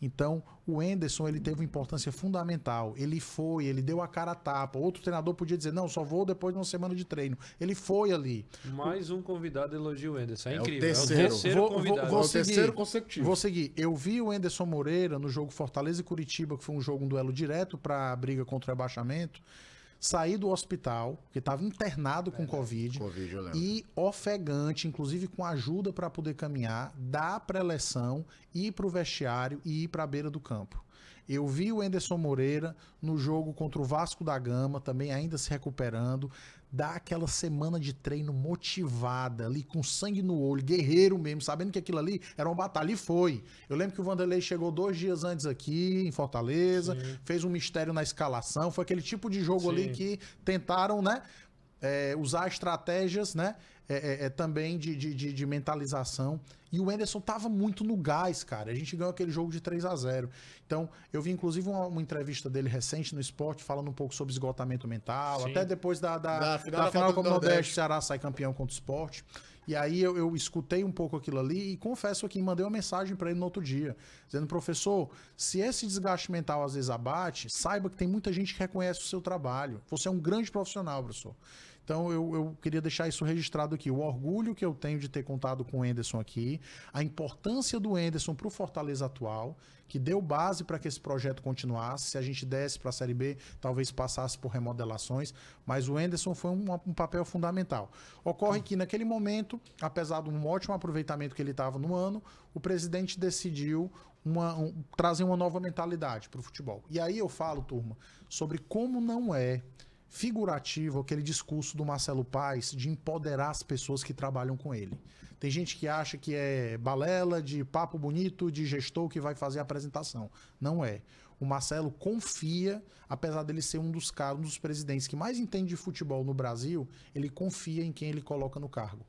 Então, o Enderson ele teve uma importância fundamental. Ele foi, ele deu a cara a tapa. Outro treinador podia dizer: "Não, só vou depois de uma semana de treino". Ele foi ali. Mais um convidado elogia o Enderson. É, é incrível. Terceiro. É o terceiro, vou, convidado. Vou, vou, é seguir, terceiro consecutivo. Vou seguir. Eu vi o Enderson Moreira no jogo Fortaleza e Curitiba, que foi um jogo um duelo direto para a briga contra o rebaixamento sair do hospital, que estava internado com é, né? Covid, COVID e ofegante, inclusive com ajuda para poder caminhar, da preleção, ir para o vestiário e ir para a beira do campo. Eu vi o Enderson Moreira no jogo contra o Vasco da Gama, também ainda se recuperando, dá aquela semana de treino motivada, ali com sangue no olho, guerreiro mesmo, sabendo que aquilo ali era uma batalha. E foi. Eu lembro que o Vanderlei chegou dois dias antes aqui, em Fortaleza, Sim. fez um mistério na escalação. Foi aquele tipo de jogo Sim. ali que tentaram, né? É, usar estratégias, né? É, é, é, também de, de, de, mentalização. E o Enderson tava muito no gás, cara. A gente ganhou aquele jogo de 3 a 0 Então, eu vi inclusive uma, uma entrevista dele recente no esporte, falando um pouco sobre esgotamento mental, Sim. até depois da, da, da, da final, da final como Nordeste, Nordeste, Ceará sai campeão contra o esporte. E aí eu, eu, escutei um pouco aquilo ali e confesso aqui, mandei uma mensagem para ele no outro dia, dizendo, professor, se esse desgaste mental às vezes abate, saiba que tem muita gente que reconhece o seu trabalho. Você é um grande profissional, professor. Então eu, eu queria deixar isso registrado aqui. O orgulho que eu tenho de ter contado com o Enderson aqui, a importância do Enderson para o Fortaleza atual, que deu base para que esse projeto continuasse. Se a gente desse para a Série B, talvez passasse por remodelações, mas o Enderson foi um, um papel fundamental. Ocorre que naquele momento, apesar de um ótimo aproveitamento que ele estava no ano, o presidente decidiu uma, um, trazer uma nova mentalidade para o futebol. E aí eu falo, turma, sobre como não é figurativo aquele discurso do Marcelo Paes de empoderar as pessoas que trabalham com ele. Tem gente que acha que é balela de papo bonito de gestor que vai fazer a apresentação. Não é. O Marcelo confia, apesar dele ser um dos caras, um dos presidentes que mais entende de futebol no Brasil, ele confia em quem ele coloca no cargo.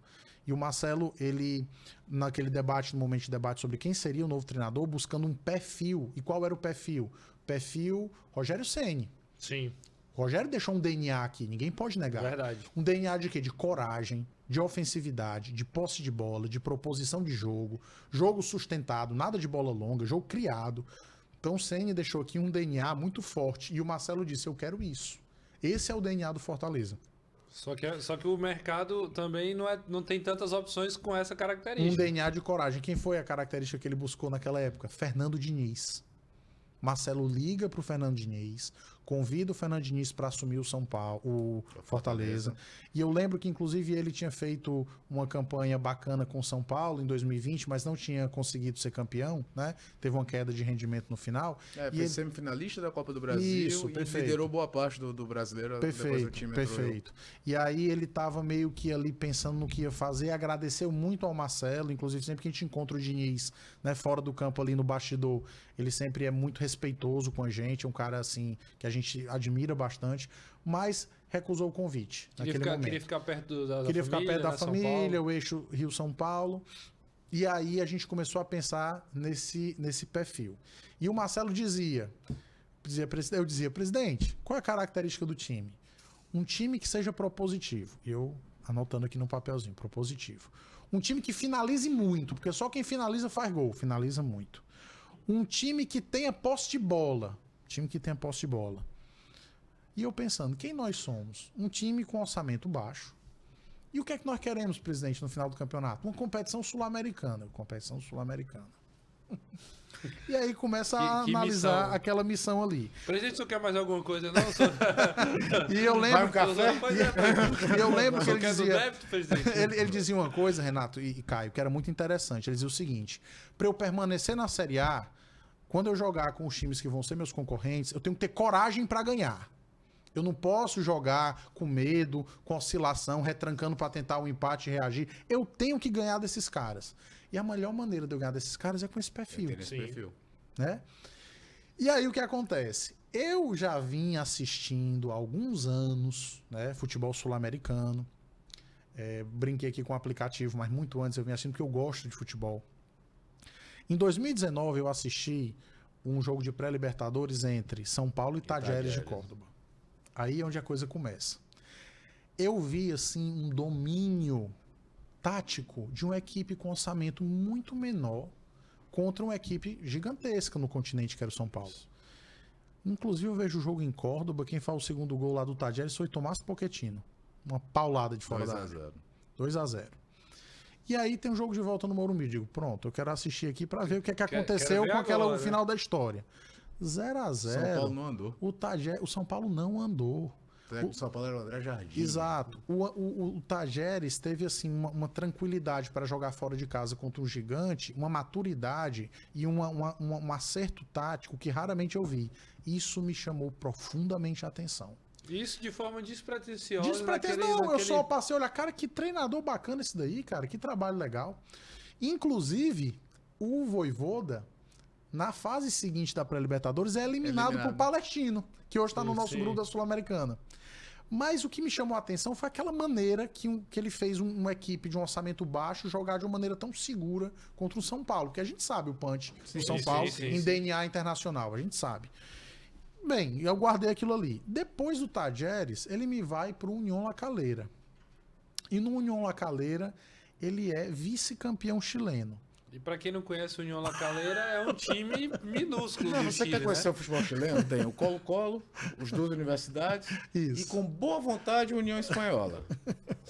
E o Marcelo, ele, naquele debate, no momento de debate sobre quem seria o novo treinador, buscando um perfil. E qual era o perfil? Perfil Rogério Ceni. Sim. Rogério deixou um DNA aqui, ninguém pode negar. Verdade. Um DNA de quê? De coragem, de ofensividade, de posse de bola, de proposição de jogo, jogo sustentado, nada de bola longa, jogo criado. Então o Senna deixou aqui um DNA muito forte e o Marcelo disse: Eu quero isso. Esse é o DNA do Fortaleza. Só que, só que o mercado também não, é, não tem tantas opções com essa característica. Um DNA de coragem. Quem foi a característica que ele buscou naquela época? Fernando Diniz. Marcelo liga para o Fernando Diniz convida o Fernando Diniz para assumir o São Paulo, o Fortaleza. Fortaleza. E eu lembro que inclusive ele tinha feito uma campanha bacana com o São Paulo em 2020, mas não tinha conseguido ser campeão, né? Teve uma queda de rendimento no final. É, foi ele... semifinalista da Copa do Brasil Isso, e perfeito. liderou boa parte do, do brasileiro perfeito, Perfeito. E aí ele estava meio que ali pensando no que ia fazer, agradeceu muito ao Marcelo, inclusive sempre que a gente encontra o Diniz, né, fora do campo ali no bastidor, ele sempre é muito respeitoso com a gente, um cara assim que a gente admira bastante, mas recusou o convite queria naquele ficar, momento. Queria ficar perto da, da queria família, ficar perto da né, família, o eixo Rio-São Paulo. E aí a gente começou a pensar nesse, nesse perfil. E o Marcelo dizia, dizia, eu dizia, presidente, qual é a característica do time? Um time que seja propositivo. Eu anotando aqui no papelzinho, propositivo. Um time que finalize muito, porque só quem finaliza faz gol, finaliza muito. Um time que tenha posse de bola, time que tem a posse de bola. E eu pensando, quem nós somos? Um time com orçamento baixo. E o que é que nós queremos, presidente, no final do campeonato? Uma competição sul-americana. Competição sul-americana. E aí começa a que, que analisar missão. aquela missão ali. Presidente, você quer mais alguma coisa, não? e eu lembro. café? É. E, eu lembro que ele dizia. ele, ele, dizia uma coisa, Renato e, e Caio, que era muito interessante. Ele dizia o seguinte: para eu permanecer na Série A, quando eu jogar com os times que vão ser meus concorrentes, eu tenho que ter coragem para ganhar. Eu não posso jogar com medo, com oscilação, retrancando para tentar o um empate e reagir. Eu tenho que ganhar desses caras. E a melhor maneira de eu ganhar desses caras é com esse perfil. Ter esse perfil. Né? E aí o que acontece? Eu já vim assistindo há alguns anos né, futebol sul-americano. É, brinquei aqui com o um aplicativo, mas muito antes eu vim assistindo porque eu gosto de futebol. Em 2019, eu assisti um jogo de pré-Libertadores entre São Paulo e Tajeres de Córdoba. Aí é onde a coisa começa. Eu vi, assim, um domínio tático de uma equipe com orçamento muito menor contra uma equipe gigantesca no continente que era o São Paulo. Inclusive, eu vejo o jogo em Córdoba. Quem faz o segundo gol lá do Tajeres foi Tomás Pochettino. Uma paulada de fora 2 da área. 2 a 0 e aí tem um jogo de volta no Morumbi. Digo, pronto, eu quero assistir aqui para ver o que, é que aconteceu com aquela, o final da história. 0 a 0 São Paulo não andou. O, Tagé, o São Paulo não andou. É, o São Paulo era o André Jardim. Exato. O, o, o Tajeres teve assim uma, uma tranquilidade para jogar fora de casa contra um gigante, uma maturidade e uma, uma, uma, um acerto tático que raramente eu vi. Isso me chamou profundamente a atenção. Isso de forma despretensiosa. Despretensiosa, não, naquele... eu só passei, olha, cara, que treinador bacana esse daí, cara, que trabalho legal. Inclusive, o Voivoda, na fase seguinte da pré-libertadores, é eliminado, eliminado. por Palestino, que hoje está no nosso sim. grupo da Sul-Americana. Mas o que me chamou a atenção foi aquela maneira que, um, que ele fez um, uma equipe de um orçamento baixo jogar de uma maneira tão segura contra o São Paulo, que a gente sabe o punch sim, do São sim, Paulo em DNA internacional, a gente sabe. Bem, eu guardei aquilo ali. Depois do Tajeres, ele me vai para o União La Calera. E no União La Calera, ele é vice-campeão chileno. E para quem não conhece o União La Calera, é um time minúsculo. Não, você Chile, quer conhecer né? o futebol chileno? Tem o Colo-Colo, os duas universidades isso. e com boa vontade a União Espanhola.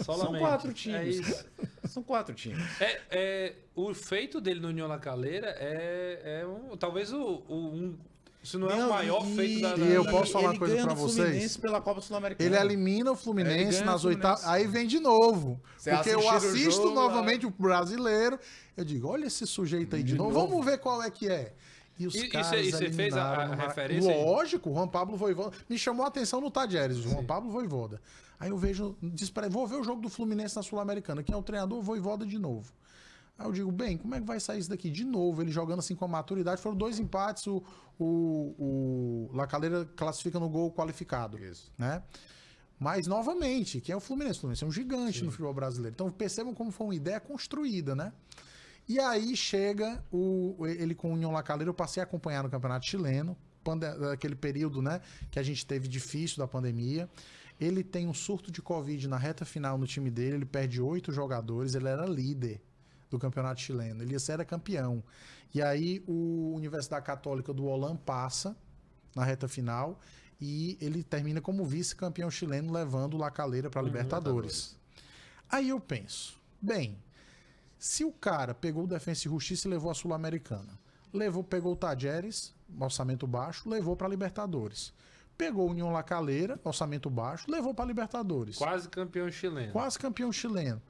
Solamente. São quatro times. É São quatro times. É, é, o feito dele no União La Calera é, é um, talvez o, o um, isso não, não é o maior e, feito da, da E eu posso falar uma coisa para vocês. Pela Copa Sul-Americana. Ele elimina o Fluminense nas oitavas, aí vem de novo. Você porque eu assisto o jogo, novamente é. o brasileiro, eu digo, olha esse sujeito aí de, de novo. novo, vamos ver qual é que é. E os e, caras e você fez a, a referência? Lógico, o Juan Pablo Voivoda. Me chamou a atenção no Tadjeres, o Juan Pablo Voivoda. Aí eu vejo, vou ver o jogo do Fluminense na Sul-Americana, que é o treinador Voivoda de novo. Aí eu digo, bem, como é que vai sair isso daqui? De novo, ele jogando assim com a maturidade. Foram dois empates, o, o, o Lacaleira classifica no gol qualificado. Isso. Né? Mas, novamente, quem é o Fluminense? O Fluminense é um gigante Sim. no futebol brasileiro. Então percebam como foi uma ideia construída, né? E aí chega o, ele com o União Lacaleira, eu passei a acompanhar no Campeonato Chileno, aquele período, né, que a gente teve difícil da pandemia. Ele tem um surto de Covid na reta final no time dele, ele perde oito jogadores, ele era líder do campeonato chileno. ia era é campeão. E aí o Universidade Católica do Olan passa na reta final e ele termina como vice-campeão chileno, levando o Lacaleira para uhum, a Libertadores. Aí eu penso, bem, se o cara pegou o Defensa e Justiça e levou a Sul-Americana, levou, pegou o Tajeres, orçamento baixo, levou para Libertadores. Pegou o União Lacaleira, orçamento baixo, levou para Libertadores. Quase campeão chileno. Quase campeão chileno.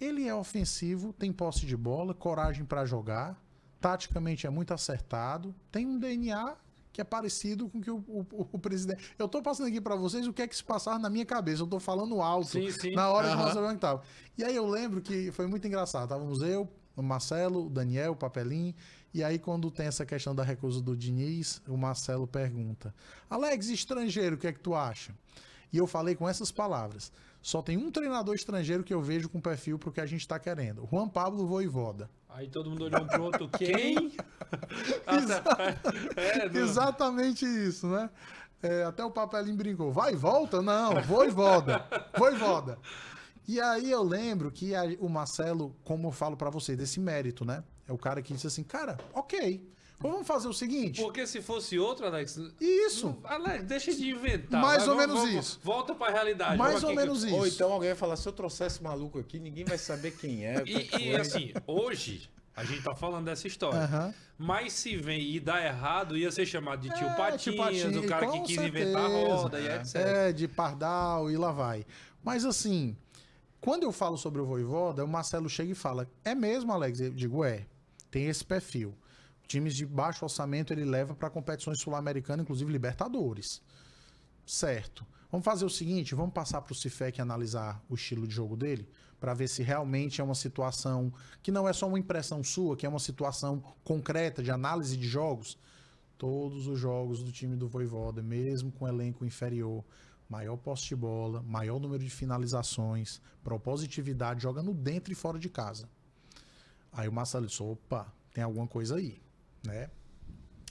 Ele é ofensivo, tem posse de bola, coragem para jogar, taticamente é muito acertado, tem um DNA que é parecido com que o, o, o presidente. Eu tô passando aqui para vocês o que é que se passava na minha cabeça. Eu tô falando alto sim, sim. na hora uhum. que nós sabemos tava. E aí eu lembro que foi muito engraçado. Távamos eu, o Marcelo, o Daniel, o Papelim. E aí, quando tem essa questão da recusa do Diniz, o Marcelo pergunta: Alex, estrangeiro, o que é que tu acha? E eu falei com essas palavras. Só tem um treinador estrangeiro que eu vejo com perfil pro que a gente está querendo. Juan Pablo Voivoda. Aí todo mundo olhou um pro outro, quem? Ah, tá. é, Exatamente isso, né? É, até o papelinho brincou. Vai e volta? Não, Voivoda. Voivoda. E aí eu lembro que a, o Marcelo, como eu falo para você, desse mérito, né? É o cara que disse assim, cara, ok. Vamos fazer o seguinte. Porque se fosse outro, Alex. Isso. Alex, deixa de inventar. Mais ou vamos, menos vamos, isso. Volta pra realidade. Mais ou menos que... isso. Ou então alguém vai falar: se eu trouxesse maluco aqui, ninguém vai saber quem é. e, e assim, hoje. A gente tá falando dessa história. Uhum. Mas se vem e dá errado, ia ser chamado de tio é, Patinhas, tio Patinha, o cara que quis certeza. inventar a roda e é. etc. É, de pardal e lá vai. Mas assim, quando eu falo sobre o Voivoda, o Marcelo chega e fala: É mesmo, Alex? Eu digo: É, tem esse perfil times de baixo orçamento ele leva para competições sul-americanas, inclusive Libertadores. Certo. Vamos fazer o seguinte, vamos passar para o Cifec analisar o estilo de jogo dele, para ver se realmente é uma situação que não é só uma impressão sua, que é uma situação concreta de análise de jogos. Todos os jogos do time do Voivoda, mesmo com elenco inferior, maior poste de bola, maior número de finalizações, propositividade, jogando dentro e fora de casa. Aí o Marcelo disse, opa, tem alguma coisa aí né?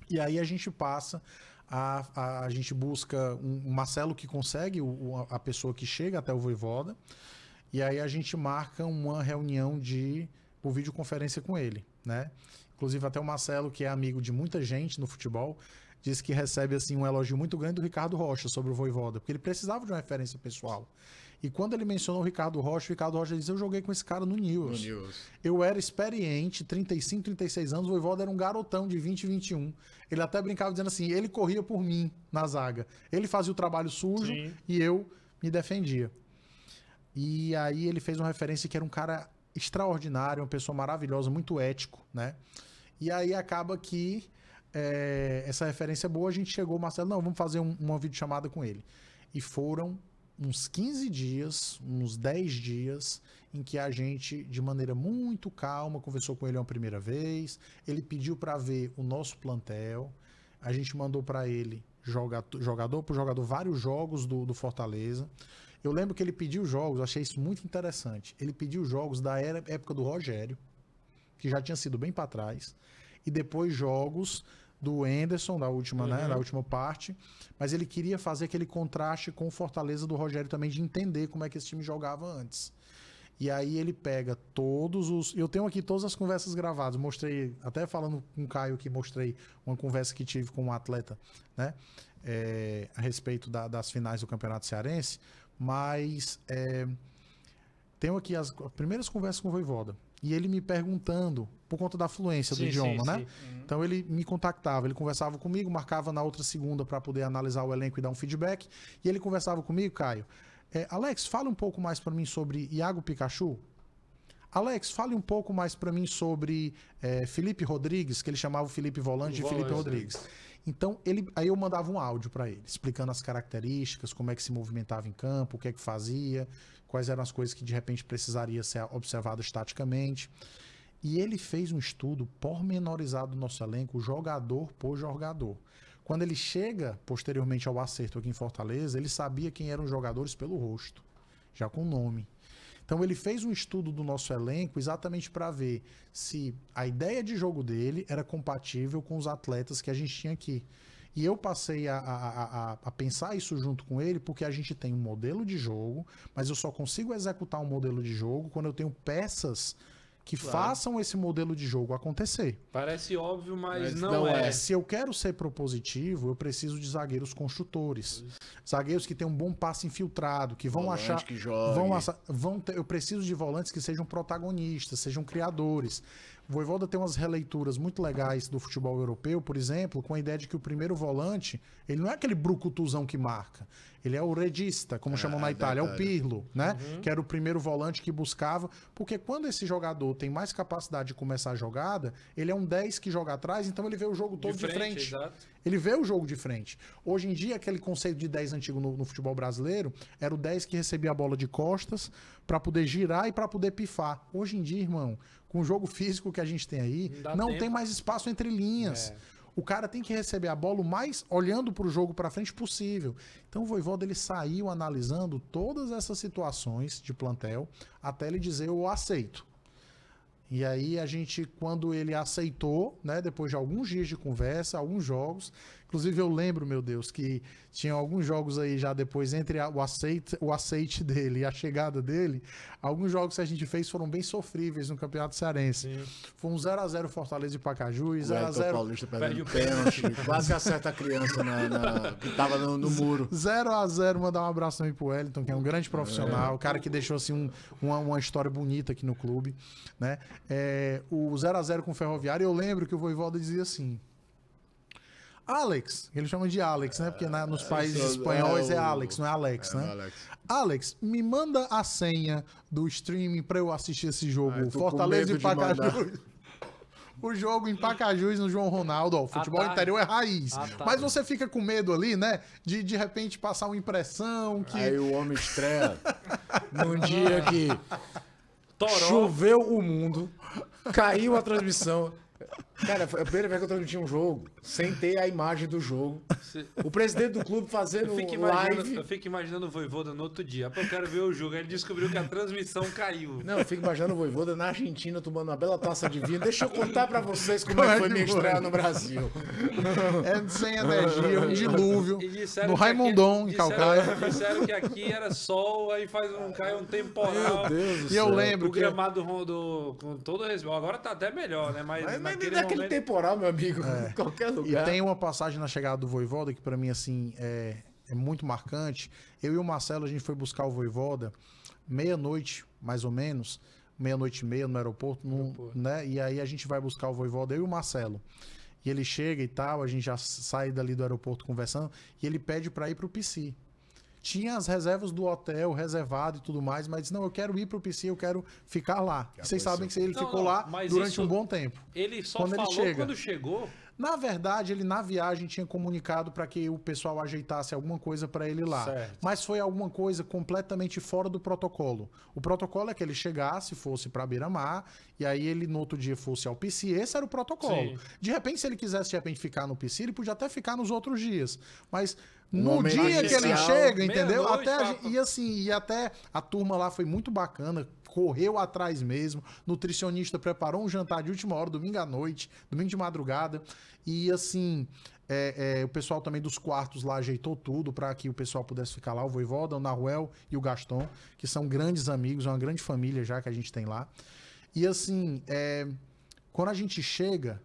E aí a gente passa a, a, a gente busca um, Marcelo que consegue o, a pessoa que chega até o voivoda e aí a gente marca uma reunião de por videoconferência com ele, né? Inclusive até o Marcelo, que é amigo de muita gente no futebol, disse que recebe assim um elogio muito grande do Ricardo Rocha sobre o Voivoda, porque ele precisava de uma referência pessoal. E quando ele mencionou o Ricardo Rocha, o Ricardo Rocha disse: Eu joguei com esse cara no News. No News. Eu era experiente, 35, 36 anos, o Voivoda era um garotão de 20, 21. Ele até brincava dizendo assim: ele corria por mim na zaga. Ele fazia o trabalho sujo Sim. e eu me defendia. E aí ele fez uma referência que era um cara extraordinário, uma pessoa maravilhosa, muito ético, né? E aí acaba que é, essa referência é boa, a gente chegou, Marcelo, não, vamos fazer um, uma videochamada com ele. E foram uns 15 dias, uns 10 dias, em que a gente, de maneira muito calma, conversou com ele uma primeira vez. Ele pediu para ver o nosso plantel. A gente mandou para ele jogador, jogador por jogador vários jogos do, do Fortaleza. Eu lembro que ele pediu jogos, achei isso muito interessante. Ele pediu jogos da era, época do Rogério, que já tinha sido bem para trás, e depois jogos do Enderson da última, uhum. né, da uhum. última parte, mas ele queria fazer aquele contraste com o Fortaleza do Rogério também de entender como é que esse time jogava antes. E aí ele pega todos os. Eu tenho aqui todas as conversas gravadas. Mostrei, até falando com o Caio que mostrei uma conversa que tive com um atleta, né? É, a respeito da, das finais do Campeonato Cearense. Mas é, tenho aqui as, as primeiras conversas com o Voivoda e ele me perguntando por conta da fluência do idioma, sim, né? Sim. Uhum. Então ele me contactava, ele conversava comigo, marcava na outra segunda para poder analisar o elenco e dar um feedback, e ele conversava comigo, Caio. É, Alex, fala um pouco mais para mim sobre Iago Pikachu. Alex, fale um pouco mais para mim sobre é, Felipe Rodrigues, que ele chamava o Felipe Volante de Felipe Rodrigues. Então, ele, aí eu mandava um áudio para ele, explicando as características, como é que se movimentava em campo, o que é que fazia quais eram as coisas que de repente precisaria ser observadas taticamente. E ele fez um estudo pormenorizado do nosso elenco, jogador por jogador. Quando ele chega posteriormente ao acerto aqui em Fortaleza, ele sabia quem eram os jogadores pelo rosto, já com nome. Então ele fez um estudo do nosso elenco exatamente para ver se a ideia de jogo dele era compatível com os atletas que a gente tinha aqui. E eu passei a, a, a, a, pensar isso junto com ele, porque a gente tem um modelo de jogo, mas eu só consigo executar um modelo de jogo quando eu tenho peças que claro. façam esse modelo de jogo acontecer. Parece óbvio, mas, mas não, não é. é. Se eu quero ser propositivo, eu preciso de zagueiros construtores. Zagueiros que tenham um bom passe infiltrado, que vão Volante achar. Que Vão, vão ter, eu preciso de volantes que sejam protagonistas, sejam criadores. O Voivoda tem umas releituras muito legais do futebol europeu, por exemplo, com a ideia de que o primeiro volante, ele não é aquele brucutuzão que marca. Ele é o Redista, como é, chamam na Itália, é, é o Pirlo, né? Uhum. Que era o primeiro volante que buscava. Porque quando esse jogador tem mais capacidade de começar a jogada, ele é um 10 que joga atrás, então ele vê o jogo todo de frente. De frente. Ele vê o jogo de frente. Hoje em dia, aquele conceito de 10 antigo no, no futebol brasileiro era o 10 que recebia a bola de costas para poder girar e para poder pifar. Hoje em dia, irmão, com o jogo físico que a gente tem aí, não, não tem mais espaço entre linhas. É o cara tem que receber a bola o mais olhando para o jogo para frente possível. Então o Voivoda ele saiu analisando todas essas situações de plantel até ele dizer eu aceito. E aí a gente, quando ele aceitou, né, depois de alguns dias de conversa, alguns jogos, Inclusive, eu lembro, meu Deus, que tinha alguns jogos aí já depois, entre a, o, aceite, o aceite dele e a chegada dele, alguns jogos que a gente fez foram bem sofríveis no Campeonato Cearense. Sim. Foi um 0x0 Fortaleza e Pacaju, 0x0. Paulista o pênalti, quase acerta a criança na, na, que tava no, no muro. 0x0, mandar um abraço também pro Wellington, que é um grande profissional, é. o cara que deixou assim um, uma, uma história bonita aqui no clube, né? É, o 0x0 com o Ferroviário, eu lembro que o Voivoda dizia assim. Alex, ele chama de Alex, né? Porque na, nos é, países é, espanhóis é, é o... é Alex, não é Alex, é, né? É Alex. Alex. me manda a senha do streaming pra eu assistir esse jogo. Ah, Fortaleza e Pacajus. O jogo em Pacajus no João Ronaldo, ó, o futebol interior é raiz. Mas você fica com medo ali, né? De de repente passar uma impressão que. Aí o homem estreia num dia que Toró. choveu o mundo, caiu a transmissão. Cara, foi a primeira vez que eu transmiti um jogo, sem ter a imagem do jogo. O presidente do clube fazendo eu live. Eu fico imaginando o Voivoda no outro dia. eu quero ver o jogo. Aí ele descobriu que a transmissão caiu. Não, eu fico imaginando o Voivoda na Argentina tomando uma bela taça de vinho. Deixa eu contar pra vocês como é, é que foi minha estreia no Brasil. É sem energia, um dilúvio. No Raimundon, em Calcaia. Disseram, que aqui era sol, aí faz um, cai um temporal. Meu Deus do céu. E eu lembro o que... O gramado do, com todo o respeito. Agora tá até melhor, né? Mas, Mas naquele aquele momento... temporal, meu amigo, é. em qualquer lugar. E tem uma passagem na chegada do Voivoda que para mim, assim, é, é muito marcante. Eu e o Marcelo, a gente foi buscar o Voivoda meia-noite, mais ou menos, meia-noite e meia no aeroporto, no, aeroporto, né? E aí a gente vai buscar o Voivoda, eu e o Marcelo. E ele chega e tal, a gente já sai dali do aeroporto conversando, e ele pede para ir pro PC tinha as reservas do hotel reservado e tudo mais, mas não, eu quero ir pro PC, eu quero ficar lá. Que Vocês sabem que ele não, ficou não, lá durante isso, um bom tempo. Ele só quando falou ele chega. quando chegou. Na verdade, ele na viagem tinha comunicado para que o pessoal ajeitasse alguma coisa para ele lá. Certo. Mas foi alguma coisa completamente fora do protocolo. O protocolo é que ele chegasse, fosse para Beira-Mar, e aí ele no outro dia fosse ao PC. Esse era o protocolo. Sim. De repente, se ele quisesse de repente ficar no PC, ele podia até ficar nos outros dias. Mas no, dia que ele chega, entendeu? até gente, e assim, e até a turma lá foi muito bacana, correu atrás mesmo. Nutricionista preparou um jantar de última hora, domingo à noite, domingo de madrugada. E assim, é, é, o pessoal também dos quartos lá ajeitou tudo para que o pessoal pudesse ficar lá. O Voivoda, o Naruel e o Gaston, que são grandes amigos, é uma grande família já que a gente tem lá. E assim, é, quando a gente chega,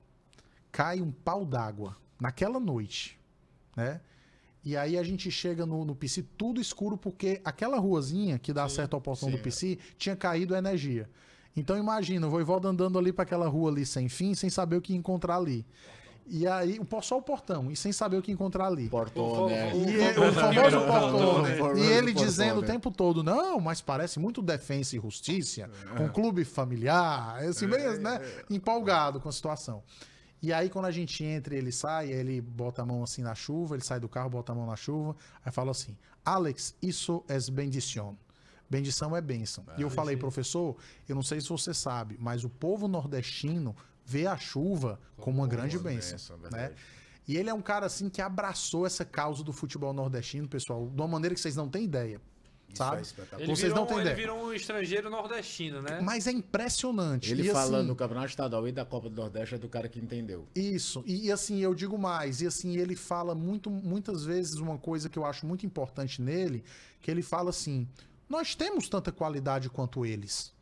cai um pau d'água naquela noite, né? E aí a gente chega no, no PC tudo escuro, porque aquela ruazinha que dá certo certa oposição do PC é. tinha caído a energia. Então imagina, o Voivoda andando ali para aquela rua ali sem fim, sem saber o que encontrar ali. E aí, só o portão, e sem saber o que encontrar ali. Portone. Né? E ele, o famoso portone. E ele dizendo o né? tempo todo, não, mas parece muito Defensa e Justiça, um é. clube familiar, assim, é, bem, né, empolgado com a situação. E aí, quando a gente entra e ele sai, ele bota a mão assim na chuva, ele sai do carro, bota a mão na chuva, aí fala assim: Alex, isso é bendição. Bendição é bênção. Ah, e eu falei, sim. professor, eu não sei se você sabe, mas o povo nordestino vê a chuva como, como uma grande uma bênção. bênção é né? E ele é um cara assim que abraçou essa causa do futebol nordestino, pessoal, de uma maneira que vocês não têm ideia. Isso sabe? É Vocês virou, não têm ideia. Ele virou um estrangeiro nordestino, né? Mas é impressionante. Ele e, assim falando assim, do Campeonato Estadual e da Copa do Nordeste é do cara que entendeu. Isso. E assim, eu digo mais. E assim, ele fala muito, muitas vezes uma coisa que eu acho muito importante nele, que ele fala assim: nós temos tanta qualidade quanto eles.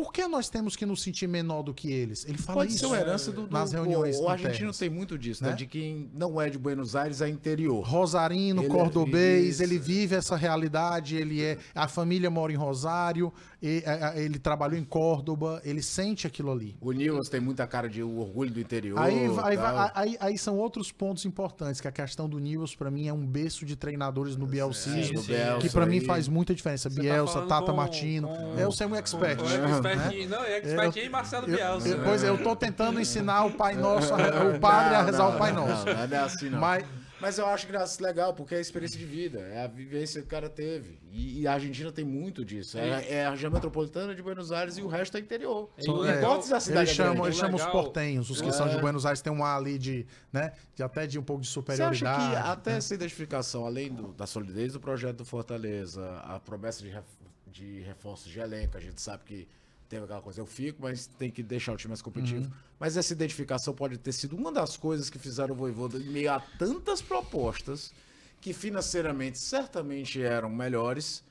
Por que nós temos que nos sentir menor do que eles? Ele fala Pode isso. Pode ser herança do, do, nas reuniões. O, o argentino tem muito disso, né? né? De quem não é de Buenos Aires é interior. Rosarino, ele cordobês, ele vive essa realidade, ele é. A família mora em Rosário, ele, é, é, ele trabalhou em Córdoba, ele sente aquilo ali. O Nilas tem muita cara de orgulho do interior. Aí, aí, aí, aí são outros pontos importantes, que a questão do Nilas, para mim, é um berço de treinadores no é, Bielsa, é, que para mim faz muita diferença. Você tá Bielsa, tá Tata com, Martino. Com, eu um expert. Com, Expertinho, né? não, é expertinho eu, Marcelo Bielsa. Eu, pois é, eu tô tentando ensinar o Pai Nosso, o padre não, a rezar não, o Pai Nosso. Não, não é assim, não. Mas, mas eu acho é legal, porque é a experiência de vida, é a vivência que o cara teve. E, e a Argentina tem muito disso. É, é a região metropolitana de Buenos Aires e o resto é interior. São é, é Eles chamam, eles os portenhos, os que é. são de Buenos Aires têm um ar ali de, né, de até de um pouco de superioridade. Você acha que né? até essa identificação, além do, da solidez do projeto do Fortaleza, a promessa de, ref, de reforços de elenco, a gente sabe que teve aquela coisa, eu fico, mas tem que deixar o time mais competitivo. Uhum. Mas essa identificação pode ter sido uma das coisas que fizeram o Voivoda meio a tantas propostas que financeiramente certamente eram melhores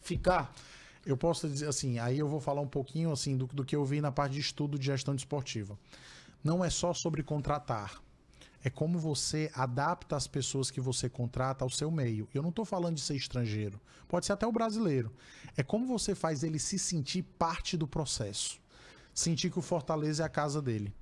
ficar. Eu posso dizer assim, aí eu vou falar um pouquinho assim do, do que eu vi na parte de estudo de gestão desportiva. não é só sobre contratar, é como você adapta as pessoas que você contrata ao seu meio. Eu não estou falando de ser estrangeiro, pode ser até o brasileiro. É como você faz ele se sentir parte do processo, sentir que o Fortaleza é a casa dele.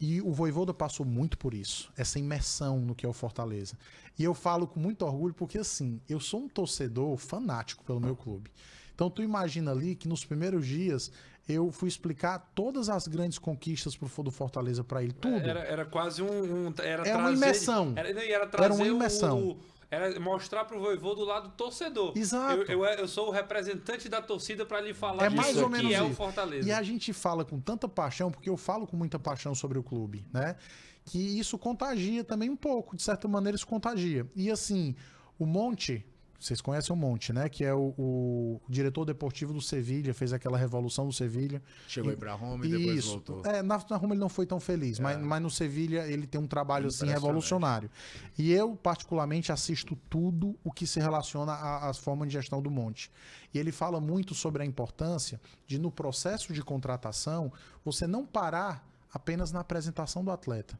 E o Voivoda passou muito por isso, essa imersão no que é o Fortaleza. E eu falo com muito orgulho porque, assim, eu sou um torcedor fanático pelo meu clube. Então, tu imagina ali que nos primeiros dias eu fui explicar todas as grandes conquistas do Fortaleza para ele, tudo. Era, era quase um. um era, era uma imersão. Era, era, era uma imersão. O, era mostrar pro voivô do lado torcedor. Exato. Eu, eu, eu sou o representante da torcida para lhe falar é mais ou menos que é o Fortaleza. E a gente fala com tanta paixão, porque eu falo com muita paixão sobre o clube, né? Que isso contagia também um pouco, de certa maneira isso contagia. E assim, o Monte, vocês conhecem um monte, né? Que é o, o diretor deportivo do Sevilha, fez aquela revolução do Sevilha. Chegou e, aí pra Roma e, depois voltou. É, na, na Roma ele não foi tão feliz, é. mas, mas no Sevilha ele tem um trabalho assim revolucionário. E eu, particularmente, assisto tudo o que se relaciona às formas de gestão do monte. E ele fala muito sobre a importância de, no processo de contratação, você não parar apenas na apresentação do atleta.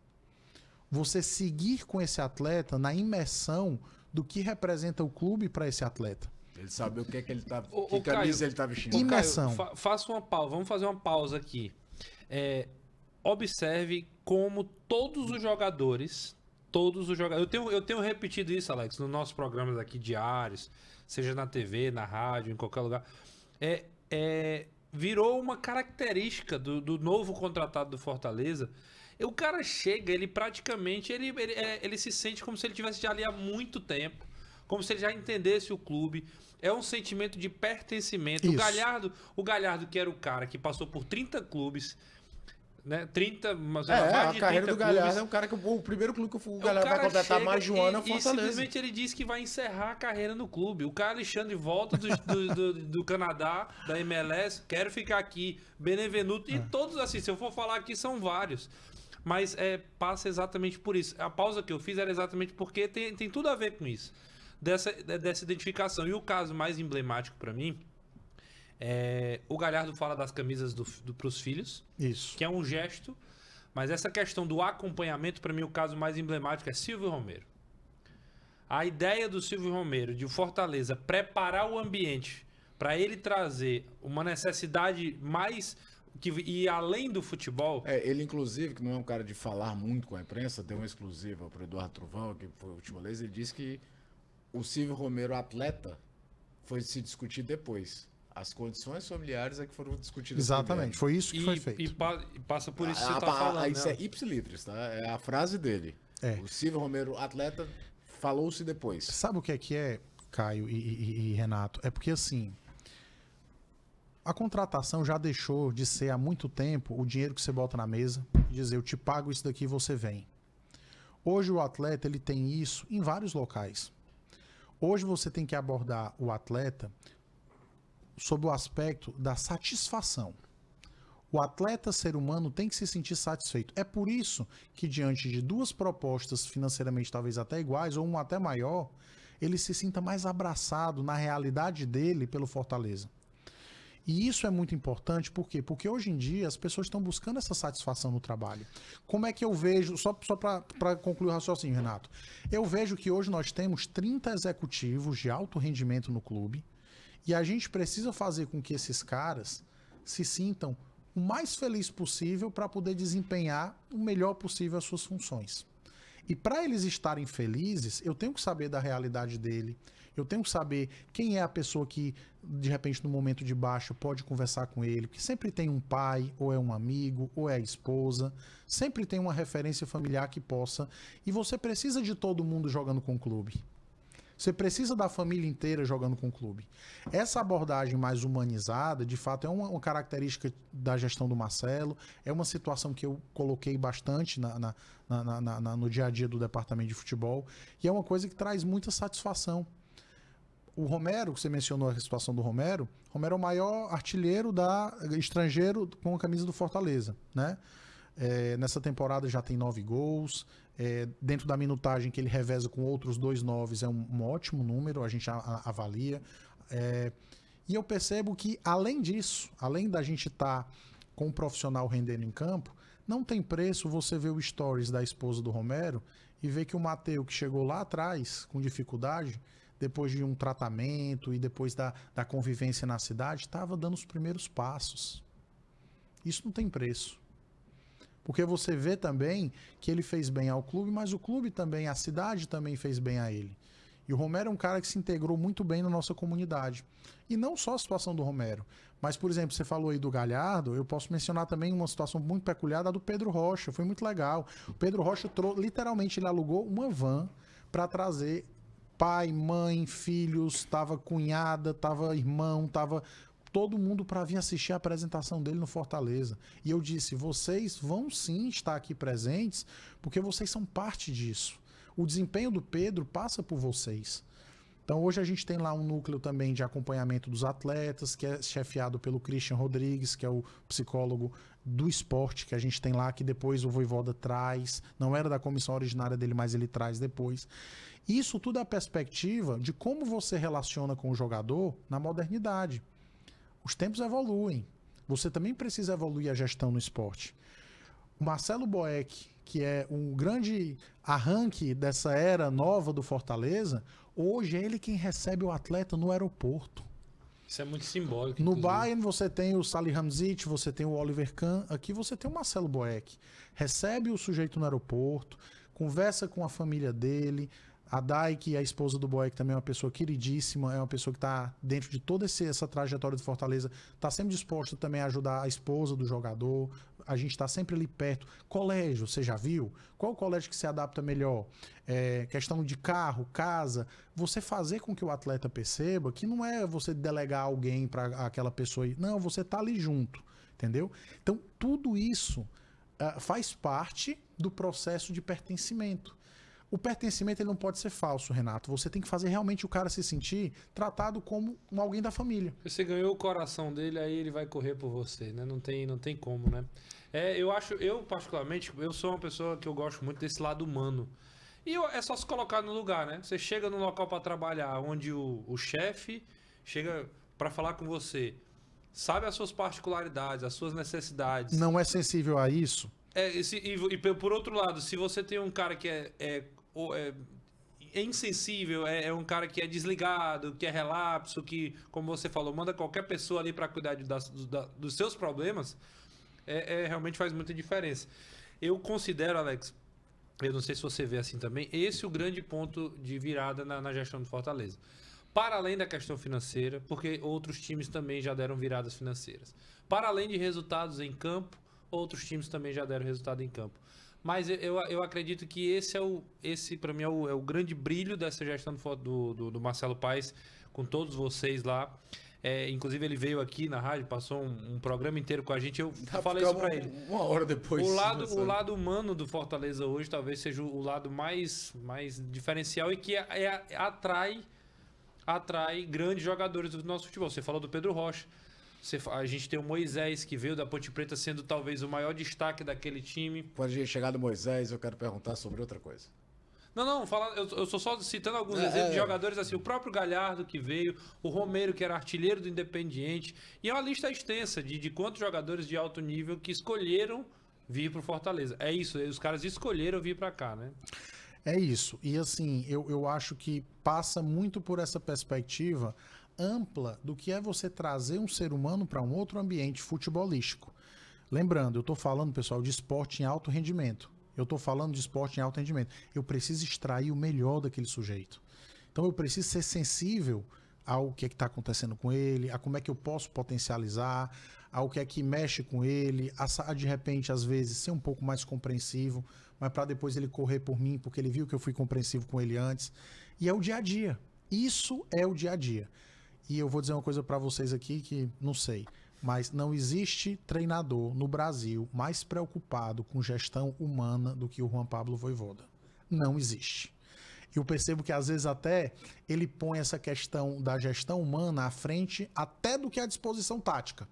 Você seguir com esse atleta na imersão do que representa o clube para esse atleta. Ele sabe o que é que ele tá, o que ô, camisa Caio, ele tá vestindo. Imersão. fa faça uma pausa, vamos fazer uma pausa aqui. É, observe como todos os jogadores, todos os jogadores, eu tenho, eu tenho repetido isso, Alex, nos nossos programas aqui diários, seja na TV, na rádio, em qualquer lugar, é, é virou uma característica do, do novo contratado do Fortaleza o cara chega, ele praticamente ele, ele, é, ele se sente como se ele tivesse ali há muito tempo, como se ele já entendesse o clube. É um sentimento de pertencimento. Isso. O Galhardo, o Galhardo que era o cara que passou por 30 clubes, né? 30, mas é, mais a carreira do Galhardo clubes. é um cara que o primeiro clube que o é Galhardo vai contratar mais de um ano é o Fortaleza. E simplesmente ele disse que vai encerrar a carreira no clube. O cara Alexandre volta do, do, do, do Canadá, da MLS, quero ficar aqui. Benevenuto e é. todos assim, se eu for falar aqui são vários mas é, passa exatamente por isso. A pausa que eu fiz era exatamente porque tem, tem tudo a ver com isso, dessa, dessa identificação. E o caso mais emblemático para mim é, o Galhardo fala das camisas do, do, para os filhos, isso. que é um gesto, mas essa questão do acompanhamento, para mim, o caso mais emblemático é Silvio Romero. A ideia do Silvio Romero de Fortaleza preparar o ambiente para ele trazer uma necessidade mais que, e além do futebol. É, ele, inclusive, que não é um cara de falar muito com a imprensa, deu uma exclusiva para Eduardo Trovão, que foi o futebolês, ele disse que o Silvio Romero, atleta, foi se discutir depois. As condições familiares é que foram discutidas. Exatamente, foi isso que e, foi feito. E, pa, e, passa por isso que você está ah, falando. Isso né? é ipsilitris, tá? É a frase dele. É. O Silvio Romero, atleta, falou-se depois. Sabe o que é que é, Caio e, e, e Renato? É porque assim a contratação já deixou de ser há muito tempo o dinheiro que você bota na mesa e dizer eu te pago isso daqui você vem. Hoje o atleta ele tem isso em vários locais. Hoje você tem que abordar o atleta sob o aspecto da satisfação. O atleta ser humano tem que se sentir satisfeito. É por isso que, diante de duas propostas financeiramente talvez até iguais, ou uma até maior, ele se sinta mais abraçado na realidade dele pelo Fortaleza. E isso é muito importante, por quê? Porque hoje em dia as pessoas estão buscando essa satisfação no trabalho. Como é que eu vejo, só, só para concluir o raciocínio, Renato, eu vejo que hoje nós temos 30 executivos de alto rendimento no clube e a gente precisa fazer com que esses caras se sintam o mais feliz possível para poder desempenhar o melhor possível as suas funções. E para eles estarem felizes, eu tenho que saber da realidade dele, eu tenho que saber quem é a pessoa que, de repente, no momento de baixo, pode conversar com ele, que sempre tem um pai, ou é um amigo, ou é a esposa, sempre tem uma referência familiar que possa. E você precisa de todo mundo jogando com o clube. Você precisa da família inteira jogando com o clube. Essa abordagem mais humanizada, de fato, é uma, uma característica da gestão do Marcelo, é uma situação que eu coloquei bastante na, na, na, no dia a dia do departamento de futebol, e é uma coisa que traz muita satisfação o Romero, que você mencionou a situação do Romero, Romero é o maior artilheiro da estrangeiro com a camisa do Fortaleza, né? É, nessa temporada já tem nove gols. É, dentro da minutagem que ele reveza com outros dois noves é um, um ótimo número, a gente a, a, avalia. É, e eu percebo que, além disso, além da gente estar tá com o profissional rendendo em campo, não tem preço você ver o stories da esposa do Romero e ver que o Mateu, que chegou lá atrás com dificuldade, depois de um tratamento e depois da, da convivência na cidade, estava dando os primeiros passos. Isso não tem preço. Porque você vê também que ele fez bem ao clube, mas o clube também, a cidade também fez bem a ele. E o Romero é um cara que se integrou muito bem na nossa comunidade. E não só a situação do Romero, mas, por exemplo, você falou aí do Galhardo, eu posso mencionar também uma situação muito peculiar, a do Pedro Rocha, foi muito legal. O Pedro Rocha, literalmente, ele alugou uma van para trazer pai, mãe, filhos, tava cunhada, tava irmão, tava todo mundo para vir assistir a apresentação dele no Fortaleza. E eu disse: "Vocês vão sim estar aqui presentes, porque vocês são parte disso. O desempenho do Pedro passa por vocês. Então hoje a gente tem lá um núcleo também de acompanhamento dos atletas, que é chefiado pelo Christian Rodrigues, que é o psicólogo do esporte que a gente tem lá, que depois o Voivoda traz, não era da comissão originária dele, mas ele traz depois. Isso tudo é a perspectiva de como você relaciona com o jogador na modernidade. Os tempos evoluem. Você também precisa evoluir a gestão no esporte. O Marcelo Boeck, que é um grande arranque dessa era nova do Fortaleza, Hoje é ele quem recebe o atleta no aeroporto. Isso é muito simbólico. No inclusive. Bayern você tem o Sally Hamzit, você tem o Oliver Kahn, aqui você tem o Marcelo Boeck. Recebe o sujeito no aeroporto, conversa com a família dele, a Dai, que é a esposa do Boy, que também é uma pessoa queridíssima, é uma pessoa que está dentro de toda essa trajetória do Fortaleza, está sempre disposta também a ajudar a esposa do jogador. A gente está sempre ali perto. Colégio, você já viu? Qual colégio que se adapta melhor? É, questão de carro, casa. Você fazer com que o atleta perceba que não é você delegar alguém para aquela pessoa. Aí. Não, você está ali junto, entendeu? Então, tudo isso uh, faz parte do processo de pertencimento. O pertencimento ele não pode ser falso, Renato. Você tem que fazer realmente o cara se sentir tratado como alguém da família. Você ganhou o coração dele, aí ele vai correr por você, né? Não tem, não tem como, né? É, eu acho, eu particularmente, eu sou uma pessoa que eu gosto muito desse lado humano. E é só se colocar no lugar, né? Você chega num local para trabalhar onde o, o chefe chega para falar com você, sabe as suas particularidades, as suas necessidades. Não é sensível a isso? É, e, se, e, e, por outro lado, se você tem um cara que é, é, é é insensível, é, é, um cara que é desligado, que é relapso, que, como você falou, manda qualquer pessoa ali para cuidar de, da, da, dos seus problemas, é, é, realmente faz muita diferença. Eu considero, Alex, eu não sei se você vê assim também, esse o grande ponto de virada na, na gestão do Fortaleza. Para além da questão financeira, porque outros times também já deram viradas financeiras. Para além de resultados em campo, Outros times também já deram resultado em campo. Mas eu, eu, acredito que esse é o esse para mim é o, é o, grande brilho dessa gestão do, do, do Marcelo Paes com todos vocês lá. É, inclusive ele veio aqui na rádio, passou um, um programa inteiro com a gente. Eu Dá falei isso para ele. Uma hora depois. O né, lado, o lado humano do Fortaleza hoje talvez seja o lado mais, mais diferencial e que é, é, atrai atrai grandes jogadores do nosso futebol. Você falou do Pedro Rocha a gente tem o Moisés, que veio da Ponte Preta sendo talvez o maior destaque daquele time. Quando a gente chegar do Moisés, eu quero perguntar sobre outra coisa. Não, não, fala, eu, eu sou só citando alguns é, exemplos é, de jogadores assim. O próprio Galhardo que veio, o Romero, que era artilheiro do Independiente. E é uma lista extensa de, de quantos jogadores de alto nível que escolheram vir para o Fortaleza. É isso, os caras escolheram vir para cá, né? É isso. E assim, eu, eu acho que passa muito por essa perspectiva ampla do que é você trazer um ser humano para um outro ambiente futebolístico. Lembrando, eu estou falando, pessoal, de esporte em alto rendimento. Eu estou falando de esporte em alto rendimento. Eu preciso extrair o melhor daquele sujeito. Então eu preciso ser sensível ao que é está acontecendo com ele, a como é que eu posso potencializar, ao que é que mexe com ele, a, a de repente, às vezes, ser um pouco mais compreensivo, mas para depois ele correr por mim, porque ele viu que eu fui compreensivo com ele antes. E é o dia a dia. Isso é o dia a dia. E eu vou dizer uma coisa para vocês aqui que não sei, mas não existe treinador no Brasil mais preocupado com gestão humana do que o Juan Pablo Voivoda. Não existe. Eu percebo que às vezes até ele põe essa questão da gestão humana à frente até do que a disposição tática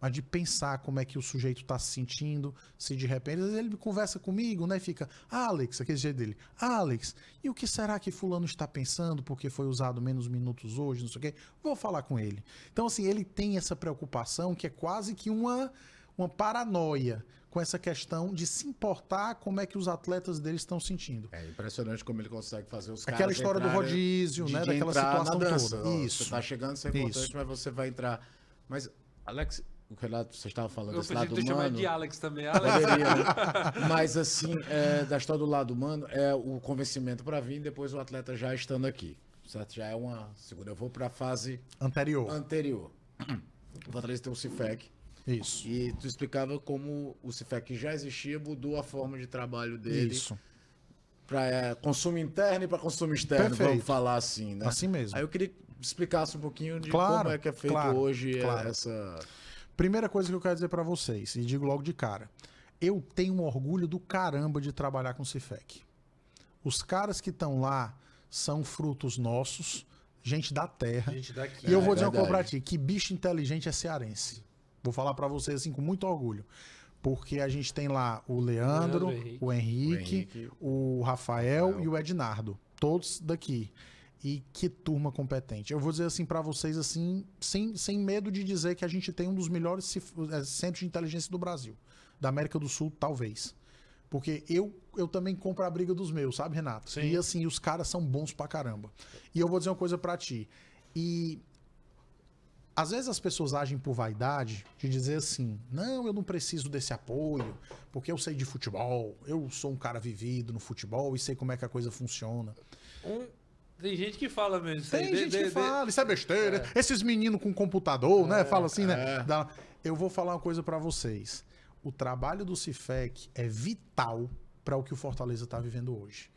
mas de pensar como é que o sujeito está se sentindo, se de repente. Às vezes ele conversa comigo, né? Fica, Alex, aquele jeito dele, Alex, e o que será que Fulano está pensando porque foi usado menos minutos hoje, não sei o quê? Vou falar com ele. Então, assim, ele tem essa preocupação que é quase que uma, uma paranoia com essa questão de se importar como é que os atletas dele estão sentindo. É impressionante como ele consegue fazer os Aquela história do né, rodízio, de né? De daquela situação toda. Isso. Você tá chegando, isso é importante, Isso. mas você vai entrar. Mas, Alex, o que você estava falando, desse lado humano. chamar de Alex também, Alex. Poderia, né? Mas assim, é, da história do lado humano, é o convencimento para vir depois o atleta já estando aqui. Certo? Já é uma segunda. Eu vou para a fase anterior. Anterior. O Fortaleza tem o CIFEC. Isso. E tu explicava como o CIFEC já existia, mudou a forma de trabalho dele. Isso. Para é, consumo interno e para consumo externo, Perfeito. vamos falar assim, né? Assim mesmo. Aí eu queria que explicasse um pouquinho de claro, como é que é feito claro, hoje é, claro. essa Primeira coisa que eu quero dizer para vocês, e digo logo de cara, eu tenho um orgulho do caramba de trabalhar com o Cifec. Os caras que estão lá são frutos nossos, gente da terra. Gente daqui. E eu é, vou dizer uma coisa pra ti, que bicho inteligente é cearense. Vou falar para vocês assim com muito orgulho. Porque a gente tem lá o Leandro, Leandro Henrique. o Henrique, o, Henrique, o Rafael, Rafael e o Ednardo. Todos daqui. E que turma competente. Eu vou dizer assim para vocês, assim, sem, sem medo de dizer que a gente tem um dos melhores eh, centros de inteligência do Brasil. Da América do Sul, talvez. Porque eu, eu também compro a briga dos meus, sabe, Renato? Sim. E assim, os caras são bons pra caramba. E eu vou dizer uma coisa para ti. E às vezes as pessoas agem por vaidade de dizer assim: não, eu não preciso desse apoio, porque eu sei de futebol, eu sou um cara vivido no futebol e sei como é que a coisa funciona. Um, tem gente que fala mesmo. Tem gente de, que de, fala, isso é besteira. É. Esses meninos com computador, né, é, né? Fala assim, né? é. né? Da... Eu vou falar uma coisa para vocês. O trabalho do Cifec é vital para o que o Fortaleza está vivendo hoje.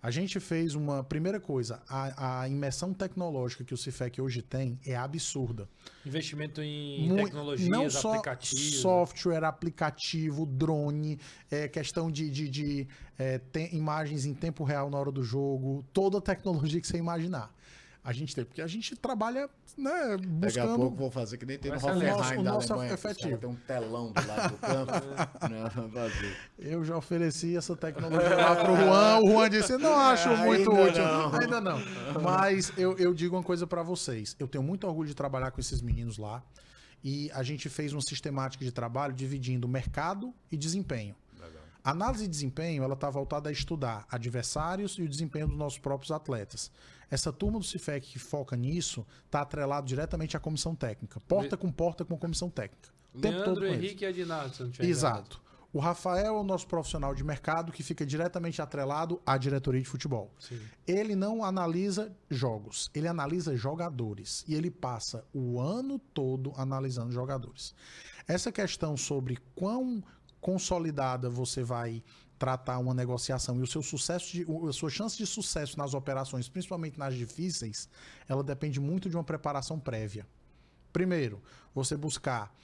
A gente fez uma primeira coisa, a, a imersão tecnológica que o Cifec hoje tem é absurda. Investimento em tecnologias, não só aplicativos. software, aplicativo, drone, é, questão de, de, de é, imagens em tempo real na hora do jogo, toda a tecnologia que você imaginar a gente tem, porque a gente trabalha, né, buscando... Daqui a pouco vou fazer que nem tem no Hoffenheim da nosso Alemanha, efetivo. tem um telão do lado do campo. né? Eu já ofereci essa tecnologia lá pro Juan, o Juan disse, não acho muito útil, não. ainda não. Mas eu, eu digo uma coisa para vocês, eu tenho muito orgulho de trabalhar com esses meninos lá, e a gente fez uma sistemática de trabalho dividindo mercado e desempenho. A análise de desempenho ela está voltada a estudar adversários e o desempenho dos nossos próprios atletas. Essa turma do CIFEC que foca nisso está atrelado diretamente à comissão técnica. Porta Le... com porta com a comissão técnica. O tempo todo Henrique eles. e Adinardo, se não Exato. O Rafael é o nosso profissional de mercado que fica diretamente atrelado à diretoria de futebol. Sim. Ele não analisa jogos, ele analisa jogadores. E ele passa o ano todo analisando jogadores. Essa questão sobre quão consolidada você vai tratar uma negociação e o seu sucesso, de, a sua chance de sucesso nas operações, principalmente nas difíceis, ela depende muito de uma preparação prévia. Primeiro, você buscar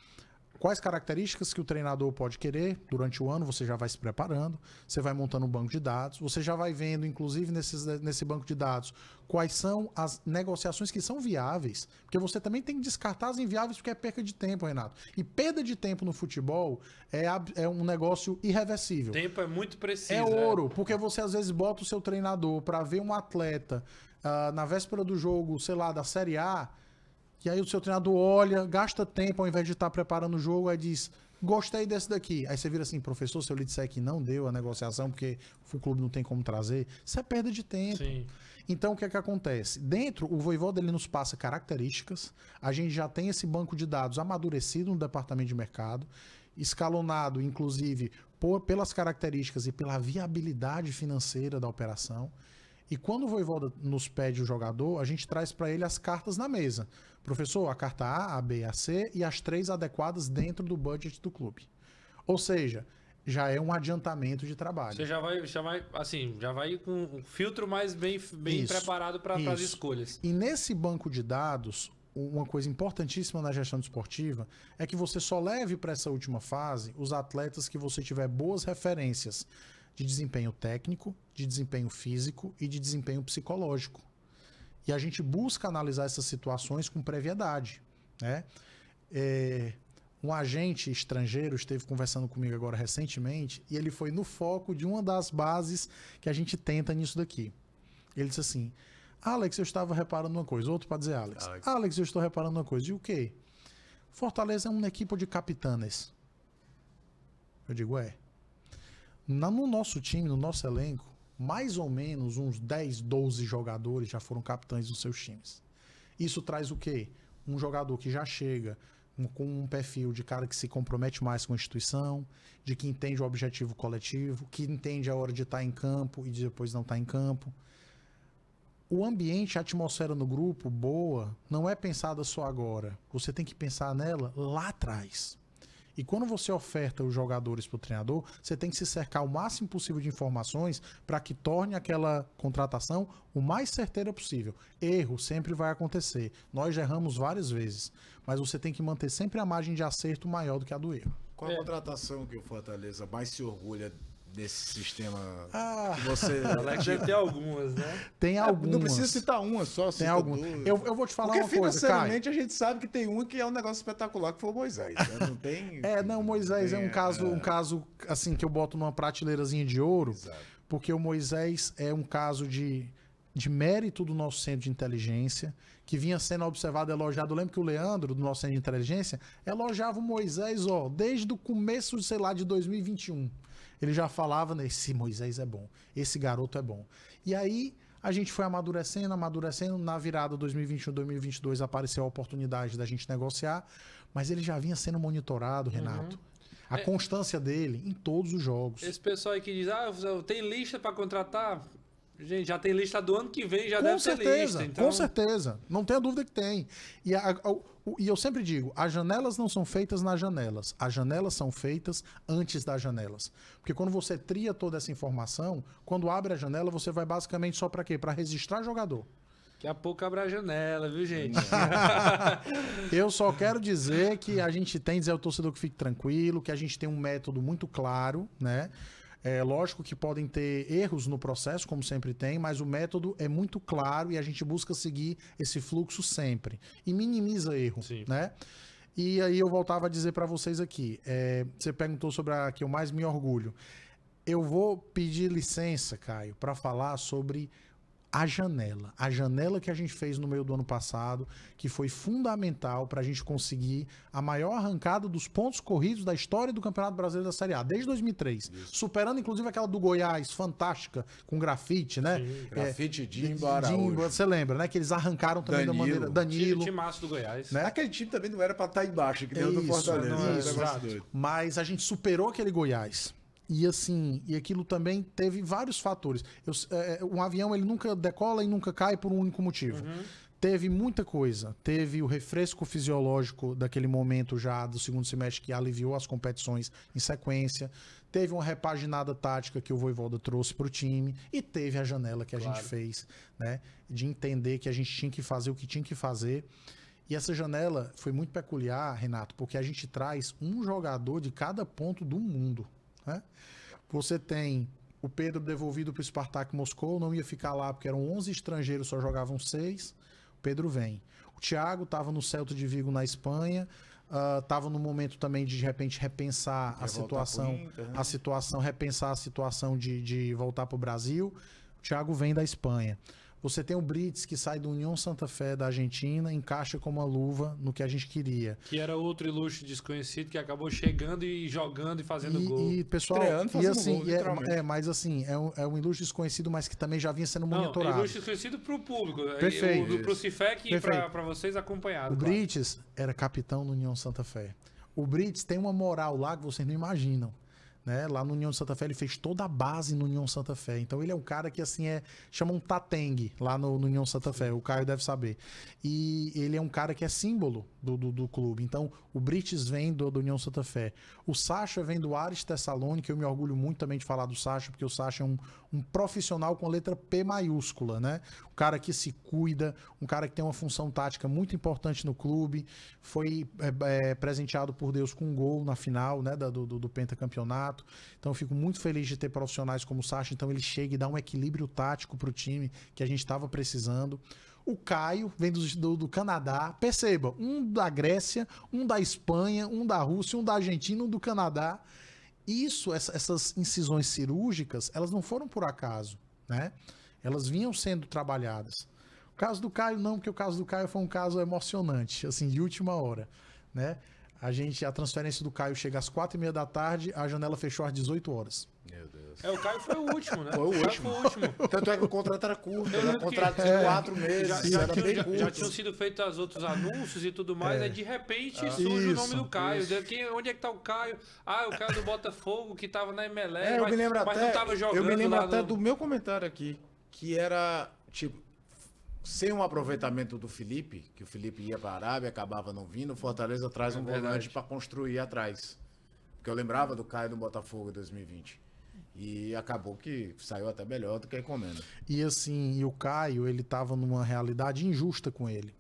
Quais características que o treinador pode querer durante o ano? Você já vai se preparando, você vai montando um banco de dados, você já vai vendo, inclusive nesse nesse banco de dados, quais são as negociações que são viáveis, porque você também tem que descartar as inviáveis, porque é perca de tempo, Renato. E perda de tempo no futebol é, é um negócio irreversível. Tempo é muito preciso. É né? ouro, é. porque você às vezes bota o seu treinador para ver um atleta uh, na véspera do jogo, sei lá, da Série A que aí o seu treinador olha, gasta tempo ao invés de estar tá preparando o jogo, aí diz: gostei desse daqui. Aí você vira assim, professor, se eu lhe disser que não deu a negociação, porque o clube não tem como trazer, isso é perda de tempo. Sim. Então o que é que acontece? Dentro, o Voivoda dele nos passa características, a gente já tem esse banco de dados amadurecido no departamento de mercado, escalonado, inclusive, por, pelas características e pela viabilidade financeira da operação. E quando o Voivoda nos pede o jogador, a gente traz para ele as cartas na mesa. Professor, a carta A, a B e a C e as três adequadas dentro do budget do clube. Ou seja, já é um adiantamento de trabalho. Você já vai, já vai assim, já vai com um filtro mais bem, bem isso, preparado para as escolhas. E nesse banco de dados, uma coisa importantíssima na gestão esportiva é que você só leve para essa última fase os atletas que você tiver boas referências de desempenho técnico, de desempenho físico e de desempenho psicológico. E a gente busca analisar essas situações com previedade. Né? É, um agente estrangeiro esteve conversando comigo agora recentemente e ele foi no foco de uma das bases que a gente tenta nisso daqui. Ele disse assim: Alex, eu estava reparando uma coisa. Outro para dizer Alex. Alex. Alex. eu estou reparando uma coisa. E o quê? Fortaleza é uma equipe de capitanes. Eu digo, é. No nosso time, no nosso elenco, mais ou menos uns 10, 12 jogadores já foram capitães dos seus times. Isso traz o quê? Um jogador que já chega com um perfil de cara que se compromete mais com a instituição, de que entende o objetivo coletivo, que entende a hora de estar tá em campo e depois não estar tá em campo. O ambiente, a atmosfera no grupo boa, não é pensada só agora. Você tem que pensar nela lá atrás. E quando você oferta os jogadores para o treinador, você tem que se cercar o máximo possível de informações para que torne aquela contratação o mais certeira possível. Erro sempre vai acontecer. Nós já erramos várias vezes, mas você tem que manter sempre a margem de acerto maior do que a do erro. Qual a contratação que o Fortaleza mais se orgulha desse sistema? Ah, você, Alex, é deve ter algumas, né? Tem é, algumas. Não precisa citar uma só. Tem algumas. Eu, eu vou te falar Porque uma coisa, financeiramente a gente sabe que tem um que é um negócio espetacular, que foi o Moisés. Né? Não tem... é, não, Moisés é tem, é um caso, é... um caso, assim, que eu boto numa prateleirazinha de ouro, Exato. porque o Moisés é um caso de de mérito do nosso centro de inteligência, que vinha sendo observado, elogiado. Eu lembro que o Leandro, do nosso centro de inteligência, elogiava o Moisés, ó, desde o começo, sei lá, de 2021. Ele já falava, né, esse Moisés é bom, esse garoto é bom. E aí a gente foi amadurecendo, amadurecendo. Na virada 2021-2022 apareceu a oportunidade da gente negociar, mas ele já vinha sendo monitorado, uhum. Renato. Uhum. A é, constância dele em todos os jogos. Esse pessoal aí que diz, ah, tem lista para contratar, Gente, já tem lista do ano que vem, já com deve certeza, ter lista. Então... Com certeza, não tenha dúvida que tem. E, a, a, o, e eu sempre digo, as janelas não são feitas nas janelas, as janelas são feitas antes das janelas. Porque quando você tria toda essa informação, quando abre a janela, você vai basicamente só para quê? Para registrar jogador. Daqui a pouco abre a janela, viu, gente? eu só quero dizer que a gente tem, dizer ao torcedor que fique tranquilo, que a gente tem um método muito claro, né? É lógico que podem ter erros no processo, como sempre tem, mas o método é muito claro e a gente busca seguir esse fluxo sempre e minimiza erro, Sim. né? E aí eu voltava a dizer para vocês aqui, é, você perguntou sobre a que eu mais me orgulho. Eu vou pedir licença, Caio, para falar sobre a janela. A janela que a gente fez no meio do ano passado, que foi fundamental para a gente conseguir a maior arrancada dos pontos corridos da história do Campeonato Brasileiro da Série A, desde 2003. Isso. Superando, inclusive, aquela do Goiás, fantástica, com grafite, né? Sim. É, grafite é, Dimba, Araújo. você lembra, né? Que eles arrancaram também Danilo. da maneira... Danilo. Time, time do Goiás. Né? Aquele time também não era para estar tá embaixo, que deu do Fortaleza. Isso, isso, mas a gente superou aquele Goiás e assim, e aquilo também teve vários fatores. Eu, é, é, um avião ele nunca decola e nunca cai por um único motivo. Uhum. Teve muita coisa. Teve o refresco fisiológico daquele momento já do segundo semestre que aliviou as competições em sequência. Teve uma repaginada tática que o Voivoda trouxe para o time. E teve a janela que a claro. gente fez, né? De entender que a gente tinha que fazer o que tinha que fazer. E essa janela foi muito peculiar, Renato, porque a gente traz um jogador de cada ponto do mundo. Né? Você tem o Pedro devolvido para o Spartak Moscou, não ia ficar lá porque eram 11 estrangeiros, só jogavam 6. Pedro vem. O Thiago estava no Celta de Vigo na Espanha, estava ah, uh, no momento também de de repente repensar a situação, Inter, né? a situação, repensar a situação de, de voltar para o Brasil. O Thiago vem da Espanha. Você tem o Brits que sai do União Santa Fé da Argentina, encaixa como uma luva no que a gente queria. Que era outro ilustre desconhecido que acabou chegando e jogando e fazendo e, gol. E pessoal, Treando, e assim, gol, é, é, mas assim, é um, é um ilustre desconhecido, mas que também já vinha sendo Não, é monitorado. É ilustre desconhecido pro público. Né? Perfeito. Pro Cifec e pra, pra, vocês acompanhados. O claro. Brits era capitão do União Santa Fé. O Brits tem uma moral lá que vocês não imaginam. Né? Lá no União de Santa Fé, ele fez toda a base no União Santa Fé. Então ele é um cara que assim é. chama um tatengue lá no, no União Santa Fé, o Caio deve saber. E ele é um cara que é símbolo do, do, do clube. Então, o Brites vem do, do, União Santa Fé. O Sacha vem do Ares Tessalônica, eu me orgulho muito também de falar do Sacha, porque o Sacha é um, um profissional com letra P maiúscula, né? Um cara que se cuida, um cara que tem uma função tática muito importante no clube, foi é, é, presenteado por Deus com um gol na final né, da, do, do pentacampeonato campeonato. Então eu fico muito feliz de ter profissionais como o Sacha. Então ele chega e dá um equilíbrio tático para o time que a gente estava precisando. O Caio vem do, do, do, Canadá. Perceba, um da Grécia, um da Espanha, um da Rússia, um da Argentina, um do Canadá. Isso, essa, essas incisões cirúrgicas, elas não foram por acaso, né? Elas vinham sendo trabalhadas. O caso do Caio não, porque o caso do Caio foi um caso emocionante, assim, de última hora, né? A gente, a transferência do Caio chega às quatro e meia da tarde, a janela fechou às 18 horas. Meu Deus. É, o Caio foi o último, né? Foi o, o último. Foi o último. Tanto é que o contrato era curto, era um contrato de é. quatro meses, já, já, tinha, já, já, tinham sido feitos os outros anúncios e tudo mais, é. aí de repente ah, surge isso, o nome do Caio. Isso. Né? Quem, onde é que tá o Caio? Ah, é o Caio do Botafogo, que tava na MLE, é, mas, eu me lembro mas até, não tava jogando Eu me lembro até no... do meu comentário aqui, que era, tipo, sem um aproveitamento do Felipe, que o Felipe ia para a Arábia, acabava não vindo, o Fortaleza traz é um verdade. volante para construir atrás. Porque eu lembrava do Caio no Botafogo em 2020. E acabou que saiu até melhor do que recomendo. E assim, e o Caio, ele estava numa realidade injusta com ele.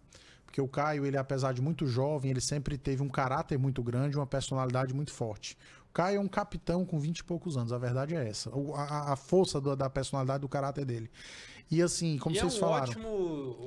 Porque o Caio, ele apesar de muito jovem, ele sempre teve um caráter muito grande, uma personalidade muito forte. O Caio é um capitão com 20 e poucos anos, a verdade é essa. A, a força da personalidade, do caráter dele. E assim, como e é vocês é um falaram. Ótimo,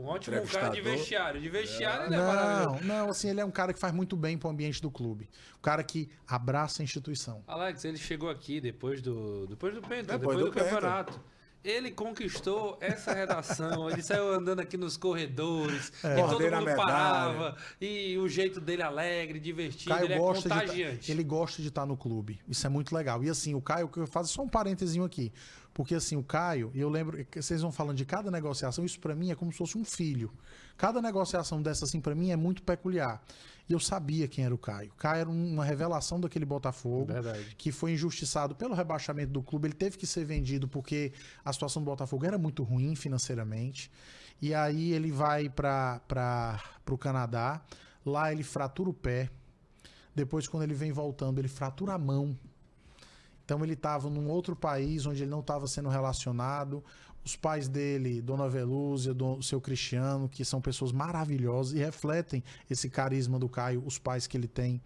um ótimo cara de vestiário. De vestiário é. ele é não, não, assim, ele é um cara que faz muito bem pro ambiente do clube. Um cara que abraça a instituição. Alex, ele chegou aqui depois do. Depois do Penta, depois, depois do, do campeonato. Ele conquistou essa redação, ele saiu andando aqui nos corredores, é, e todo mundo parava, e o jeito dele alegre, divertido, Caio ele é tá, contagiante. De, ele gosta de estar tá no clube, isso é muito legal. E assim, o Caio, que eu faço só um parênteses aqui, porque assim, o Caio, e eu lembro, é vocês vão falando de cada negociação, isso para mim é como se fosse um filho. Cada negociação dessa assim para mim é muito peculiar. E eu sabia quem era o Caio. O Caio era uma revelação daquele Botafogo, Verdade. que foi injustiçado pelo rebaixamento do clube, ele teve que ser vendido porque a situação do Botafogo era muito ruim financeiramente. E aí ele vai para o Canadá, lá ele fratura o pé. Depois, quando ele vem voltando, ele fratura a mão então ele estava num outro país onde ele não estava sendo relacionado. Os pais dele, Dona Velúzia, o seu Cristiano, que são pessoas maravilhosas e refletem esse carisma do Caio, os pais que ele tem.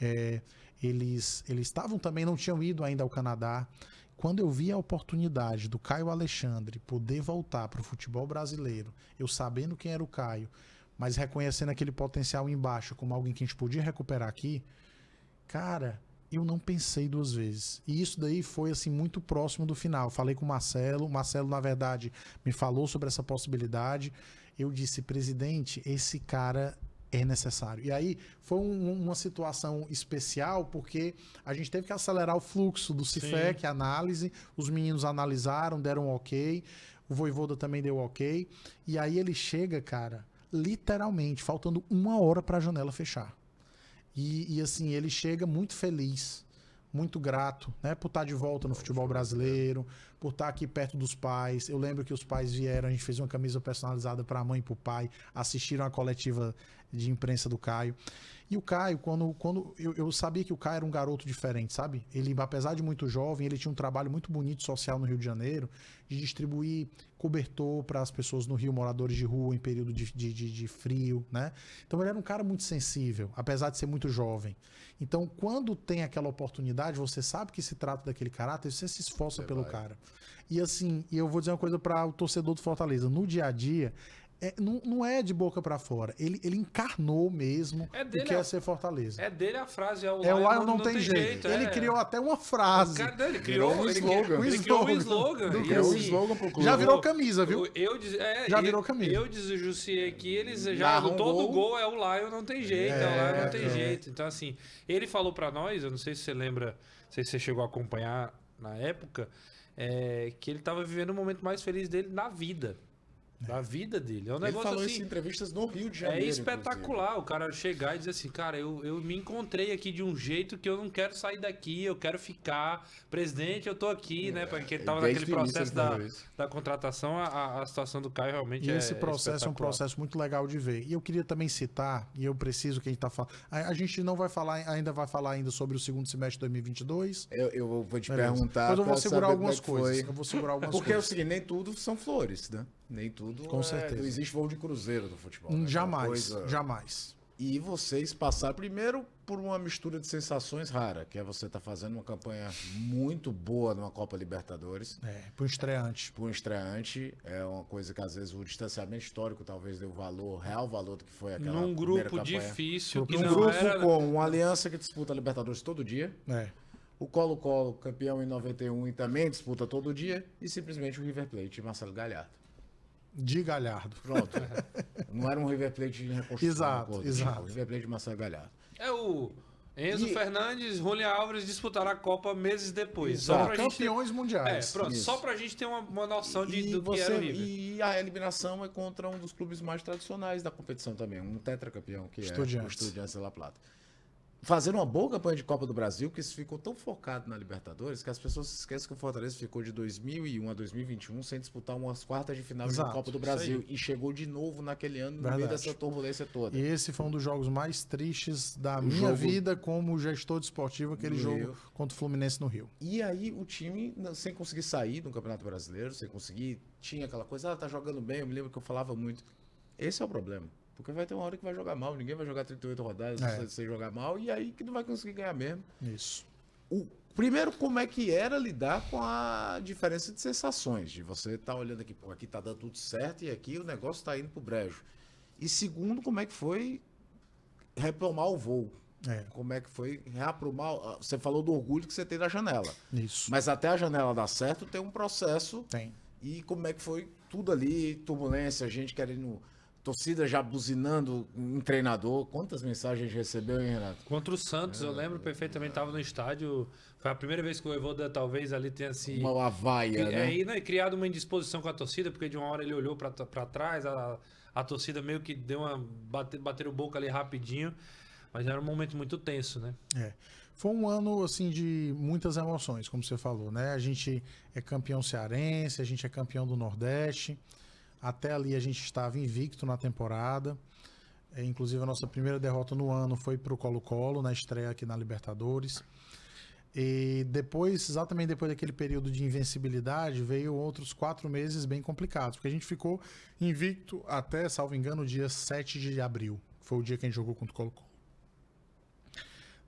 É, eles eles estavam também, não tinham ido ainda ao Canadá. Quando eu vi a oportunidade do Caio Alexandre poder voltar para o futebol brasileiro, eu sabendo quem era o Caio, mas reconhecendo aquele potencial embaixo como alguém que a gente podia recuperar aqui, cara, eu não pensei duas vezes. E isso daí foi assim muito próximo do final. Falei com o Marcelo, o Marcelo na verdade me falou sobre essa possibilidade. Eu disse, presidente, esse cara é necessário. E aí foi um, uma situação especial porque a gente teve que acelerar o fluxo do Cifec, é análise, os meninos analisaram, deram um OK, o Voivoda também deu OK. E aí ele chega, cara, literalmente faltando uma hora para a janela fechar. E, e, assim, ele chega muito feliz, muito grato, né? Por estar de volta no futebol brasileiro, por estar aqui perto dos pais. Eu lembro que os pais vieram, a gente fez uma camisa personalizada para a mãe e para o pai, assistiram a coletiva de imprensa do Caio. E o Caio, quando, quando eu, eu sabia que o Caio era um garoto diferente, sabe? Ele, apesar de muito jovem, ele tinha um trabalho muito bonito social no Rio de Janeiro, de distribuir cobertor para as pessoas no Rio, moradores de rua em período de, de, de, de, frio, né? Então ele era um cara muito sensível, apesar de ser muito jovem. Então, quando tem aquela oportunidade, você sabe que se trata daquele caráter, você se esforça você pelo vai. cara. E assim, eu vou dizer uma coisa para o torcedor do Fortaleza: no dia a dia, é, não, não, é de boca para fora. Ele, ele encarnou mesmo é dele, o que é ser Fortaleza. É dele a frase. É o Lion, é, o Lion não, não, tem, tem jeito. jeito. Ele é. criou até uma frase. O dele criou, criou um slogan. Ele criou um slogan. criou assim, slogan pro clube. Já virou camisa, viu? Eu, eu é, já virou camisa. Eu, eu desjuiciei que eles já... Não, todo gol. gol é o Lion não tem jeito. É, o Lion não é, tem é. jeito. Então, assim, ele falou para nós, eu não sei se você lembra, não sei se você chegou a acompanhar na época, é, que ele tava vivendo o momento mais feliz dele na vida da vida dele. É um ele negócio falou assim, isso em entrevistas no Rio de é Janeiro. É espetacular inclusive. o cara chegar e dizer assim, cara, eu, eu me encontrei aqui de um jeito que eu não quero sair daqui, eu quero ficar. Presidente, eu tô aqui, é, né? Porque ele tava naquele processo da, da contratação, a, a situação do Caio realmente e é esse processo é um processo muito legal de ver. E eu queria também citar, e eu preciso que a gente tá falando... A, a, gente não vai falar, ainda vai falar ainda sobre o segundo semestre de 2022. Eu, eu vou te Beleza. perguntar... Mas eu vou segurar algumas é coisas. Eu vou segurar algumas Porque coisas. Porque é o seguinte, nem tudo são flores, né? Nem tudo. Com é, certeza. Não existe voo de cruzeiro do futebol. Né? É jamais. Coisa... Jamais. E vocês passaram primeiro por uma mistura de sensações rara, que é você estar tá fazendo uma campanha muito boa numa Copa Libertadores. É, para um estreante. Para um estreante. É uma coisa que às vezes o distanciamento histórico talvez deu valor, real valor do que foi aquela. Num grupo difícil. Num grupo era... com uma aliança que disputa a Libertadores todo dia. É. O Colo-Colo, campeão em 91 e também disputa todo dia. E simplesmente o River Plate e Marcelo Galhardo de Galhardo. Pronto. Não era um River Plate de reconstrução. Exato, pô, tipo, exato. River Plate de Marcelo Galhardo. É o Enzo e... Fernandes, Julian Álvares disputaram a Copa meses depois. Só pra Campeões gente... mundiais. É, pronto, Isso. só pra gente ter uma, uma noção de, do você... que era o River. E a eliminação é contra um dos clubes mais tradicionais da competição também, um tetracampeão, que Estudiantes. é o Estudiantes de La Plata fazer uma boa campanha de Copa do Brasil, que isso ficou tão focado na Libertadores que as pessoas esquecem que o Fortaleza ficou de 2001 a 2021 sem disputar umas quartas de final Exato, de Copa do Brasil e chegou de novo naquele ano Verdade. no meio dessa turbulência toda. E esse foi um dos jogos mais tristes da o minha jogo... vida como gestor desportivo, aquele jogo contra o Fluminense no Rio. E aí o time sem conseguir sair do Campeonato Brasileiro, sem conseguir, tinha aquela coisa, ah, tá jogando bem, eu me lembro que eu falava muito. Esse é o problema. Porque vai ter uma hora que vai jogar mal, ninguém vai jogar 38 rodadas é. sem jogar mal, e aí que não vai conseguir ganhar mesmo. Isso. O, primeiro, como é que era lidar com a diferença de sensações, de você estar tá olhando aqui, pô, aqui tá dando tudo certo e aqui o negócio tá indo pro brejo. E segundo, como é que foi retomar o voo? É. Como é que foi reaprumar? Você falou do orgulho que você tem da janela. Isso. Mas até a janela dar certo tem um processo. Tem. E como é que foi tudo ali, turbulência, gente querendo torcida já buzinando um treinador. Quantas mensagens recebeu, hein, Renato? Contra o Santos, é, eu lembro perfeitamente, estava no estádio. Foi a primeira vez que o Evoda talvez ali tenha se. Uma lavaia, né? é, né? E, né? criado uma indisposição com a torcida, porque de uma hora ele olhou para trás, a, a torcida meio que deu uma. Bater, bateram boca ali rapidinho. Mas era um momento muito tenso, né? É. Foi um ano, assim, de muitas emoções, como você falou, né? A gente é campeão cearense, a gente é campeão do Nordeste. Até ali a gente estava invicto na temporada. É, inclusive a nossa primeira derrota no ano foi para o Colo-Colo, na estreia aqui na Libertadores. E depois, exatamente depois daquele período de invencibilidade, veio outros quatro meses bem complicados, porque a gente ficou invicto até, salvo engano, dia 7 de abril. Foi o dia que a gente jogou contra o Colo-Colo.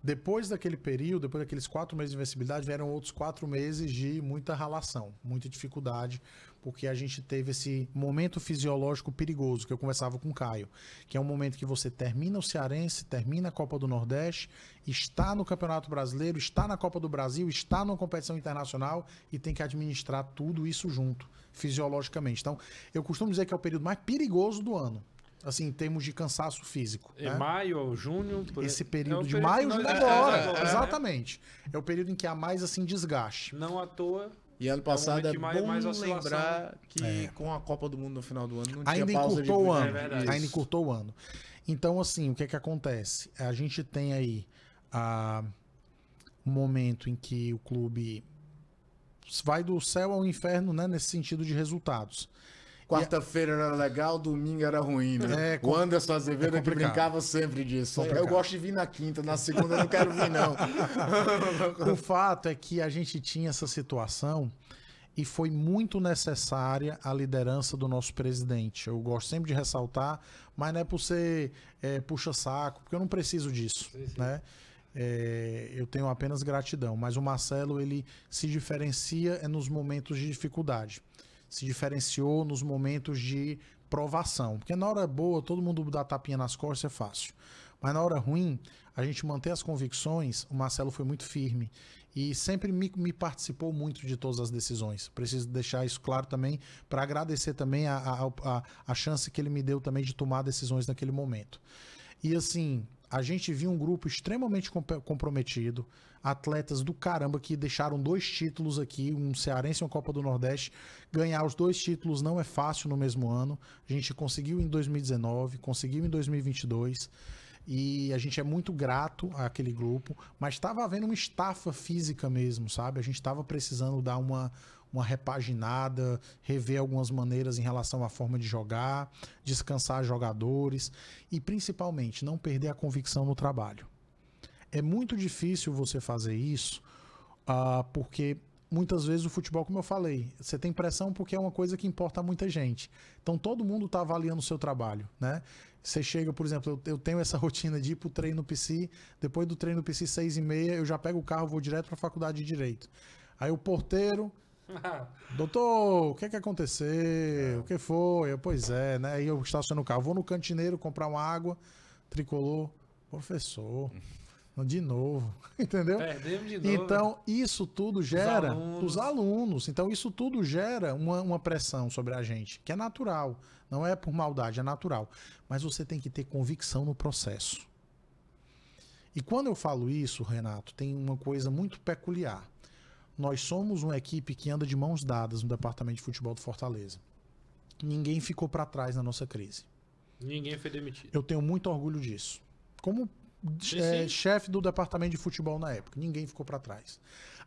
Depois daquele período, depois daqueles quatro meses de invencibilidade, vieram outros quatro meses de muita ralação, muita dificuldade, porque a gente teve esse momento fisiológico perigoso que eu conversava com o Caio, que é um momento que você termina o Cearense, termina a Copa do Nordeste, está no Campeonato Brasileiro, está na Copa do Brasil, está numa competição internacional e tem que administrar tudo isso junto, fisiologicamente. Então, eu costumo dizer que é o período mais perigoso do ano. Assim, em termos de cansaço físico. Em é né? maio ou junho? Por... Esse período, é período de maio, junho, agora. É, é, exatamente. É o período em que há mais, assim, desgaste. Não à toa e ano é passado é, um é bom mais, mais lembrar que é. com a Copa do Mundo no final do ano não ainda tinha pausa encurtou de... o ano, é ainda encurtou o ano. Então assim, o que é que acontece? A gente tem aí a ah, um momento em que o clube vai do céu ao inferno, né, nesse sentido de resultados. Quarta-feira era legal, domingo era ruim, né? É, com... O Anderson Azevedo é que brincava sempre disso. Eu gosto de vir na quinta, na segunda eu não quero vir, não. o fato é que a gente tinha essa situação e foi muito necessária a liderança do nosso presidente. Eu gosto sempre de ressaltar, mas não é por ser é, puxa-saco, porque eu não preciso disso, sim, sim. né? É, eu tenho apenas gratidão, mas o Marcelo ele se diferencia é nos momentos de dificuldade se diferenciou nos momentos de provação. Porque na hora boa, todo mundo dá tapinha nas costas, é fácil. Mas na hora ruim, a gente manter as convicções, o Marcelo foi muito firme e sempre me, me participou muito de todas as decisões. Preciso deixar isso claro também, para agradecer também a, a, a, a chance que ele me deu também de tomar decisões naquele momento. E assim, a gente viu um grupo extremamente comprometido, atletas do caramba que deixaram dois títulos aqui, um cearense e uma Copa do Nordeste. Ganhar os dois títulos não é fácil no mesmo ano. A gente conseguiu em 2019, conseguiu em 2022 e a gente é muito grato àquele grupo, mas estava havendo uma estafa física mesmo, sabe? A gente estava precisando dar uma, uma repaginada, rever algumas maneiras em relação à forma de jogar, descansar jogadores e principalmente não perder a convicção no trabalho. É muito difícil você fazer isso uh, porque muitas vezes o futebol, como eu falei, você tem pressão porque é uma coisa que importa a muita gente. Então todo mundo está avaliando o seu trabalho, né? Você chega, por exemplo, eu, eu tenho essa rotina de ir para o treino PC, depois do treino PC seis e meia, eu já pego o carro, vou direto para a faculdade de Direito. Aí o porteiro Doutor, o que é que aconteceu? O que foi? Eu, pois é, né? Aí eu estaciono o carro, vou no cantineiro comprar uma água, tricolor, professor. Uhum. De novo, entendeu? Perdemos de novo. Então, isso tudo gera os alunos. os alunos. Então, isso tudo gera uma, uma pressão sobre a gente, que é natural. Não é por maldade, é natural. Mas você tem que ter convicção no processo. E quando eu falo isso, Renato, tem uma coisa muito peculiar. Nós somos uma equipe que anda de mãos dadas no departamento de futebol do Fortaleza. Ninguém ficou para trás na nossa crise. Ninguém foi demitido. Eu tenho muito orgulho disso. Como é, chefe do departamento de futebol na época. Ninguém ficou para trás.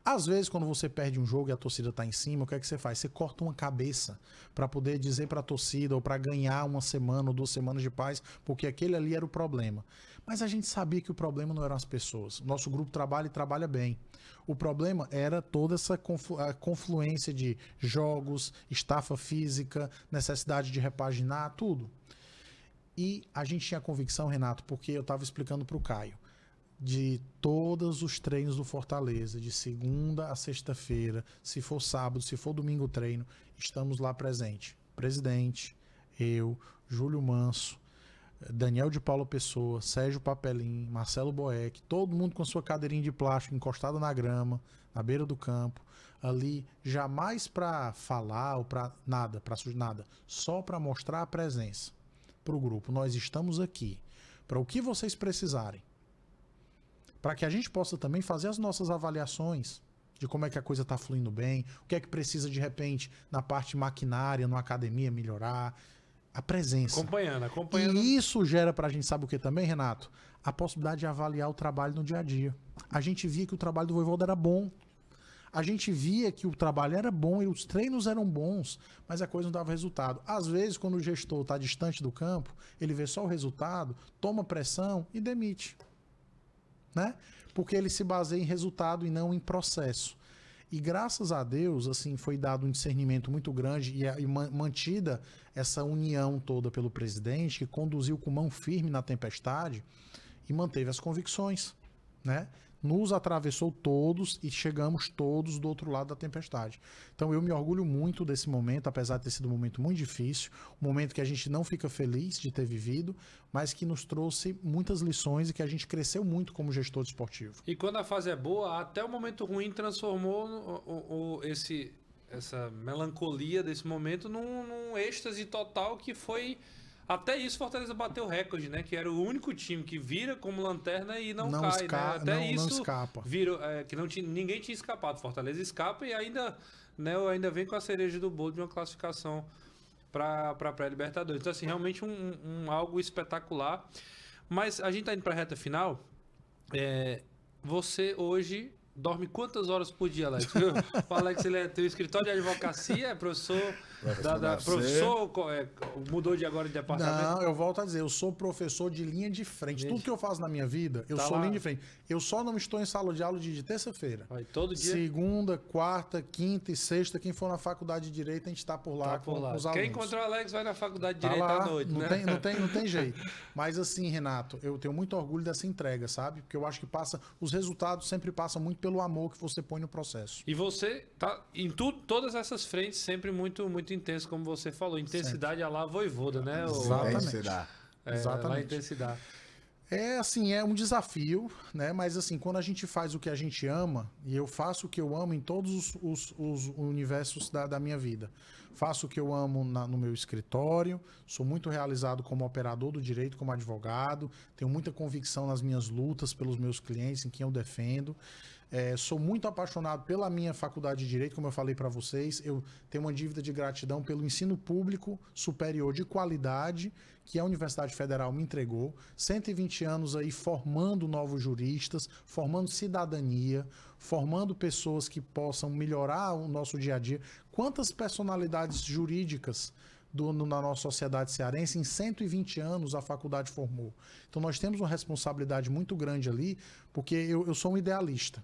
Às vezes, quando você perde um jogo e a torcida tá em cima, o que é que você faz? Você corta uma cabeça para poder dizer para a torcida ou para ganhar uma semana ou duas semanas de paz, porque aquele ali era o problema. Mas a gente sabia que o problema não eram as pessoas. Nosso grupo trabalha e trabalha bem. O problema era toda essa conflu confluência de jogos, estafa física, necessidade de repaginar, tudo. E a gente tinha convicção, Renato, porque eu estava explicando para o Caio, de todos os treinos do Fortaleza, de segunda a sexta-feira, se for sábado, se for domingo treino, estamos lá presente. Presidente, eu, Júlio Manso, Daniel de Paulo Pessoa, Sérgio Papelim, Marcelo Boeck, todo mundo com sua cadeirinha de plástico encostada na grama, na beira do campo, ali jamais para falar ou para nada, para nada, só para mostrar a presença para o grupo. Nós estamos aqui para o que vocês precisarem, para que a gente possa também fazer as nossas avaliações de como é que a coisa está fluindo bem, o que é que precisa de repente na parte maquinária, na academia melhorar a presença. Acompanhando, acompanhando. E isso gera para a gente, sabe o que também, Renato? A possibilidade de avaliar o trabalho no dia a dia. A gente via que o trabalho do Voivoda era bom. A gente via que o trabalho era bom e os treinos eram bons, mas a coisa não dava resultado. Às vezes, quando o gestor está distante do campo, ele vê só o resultado, toma pressão e demite. Né? Porque ele se baseia em resultado e não em processo. E graças a Deus, assim, foi dado um discernimento muito grande e, e mantida essa união toda pelo presidente, que conduziu com mão firme na tempestade e manteve as convicções, né? nos atravessou todos e chegamos todos do outro lado da tempestade. Então eu me orgulho muito desse momento, apesar de ter sido um momento muito difícil, um momento que a gente não fica feliz de ter vivido, mas que nos trouxe muitas lições e que a gente cresceu muito como gestor esportivo. E quando a fase é boa, até o momento ruim transformou o, o, esse essa melancolia desse momento num, num êxtase total que foi até isso, Fortaleza bateu o recorde, né? Que era o único time que vira como lanterna e não, não cai, né? Até não, isso não escapa. Virou, é, que não tinha, ninguém tinha escapado. Fortaleza escapa e ainda, né, ainda vem com a cereja do bolo de uma classificação para pré-libertadores. Então, assim, realmente um, um, algo espetacular. Mas a gente tá indo para a reta final. É, você hoje dorme quantas horas por dia, Alex? o Alex ele é teu escritório de advocacia, é professor da, da, professor é, mudou de agora de departamento? Não, eu volto a dizer, eu sou professor de linha de frente. Gente. Tudo que eu faço na minha vida, eu tá sou lá. linha de frente. Eu só não estou em sala de aula de, de terça-feira. Todo dia? Segunda, quarta, quinta e sexta, quem for na faculdade de Direito, a gente está por lá tá por com, lá. os alunos. Quem encontrar o Alex vai na faculdade de tá Direito lá, à noite, não né? Tem, não, tem, não tem jeito. Mas assim, Renato, eu tenho muito orgulho dessa entrega, sabe? Porque eu acho que passa, os resultados sempre passam muito pelo amor que você põe no processo. E você tá em tu, todas essas frentes sempre muito, muito intenso, como você falou. Intensidade Sempre. à la voivoda, né? Exatamente. É, Exatamente. intensidade. É assim, é um desafio, né? Mas assim, quando a gente faz o que a gente ama, e eu faço o que eu amo em todos os, os, os universos da, da, minha vida. Faço o que eu amo na, no meu escritório, sou muito realizado como operador do direito, como advogado, tenho muita convicção nas minhas lutas pelos meus clientes, em quem eu defendo. É, sou muito apaixonado pela minha faculdade de Direito, como eu falei para vocês. Eu tenho uma dívida de gratidão pelo ensino público superior de qualidade que a Universidade Federal me entregou. 120 anos aí formando novos juristas, formando cidadania, formando pessoas que possam melhorar o nosso dia a dia. Quantas personalidades jurídicas do, na nossa sociedade cearense, em 120 anos a faculdade formou. Então nós temos uma responsabilidade muito grande ali, porque eu, eu sou um idealista.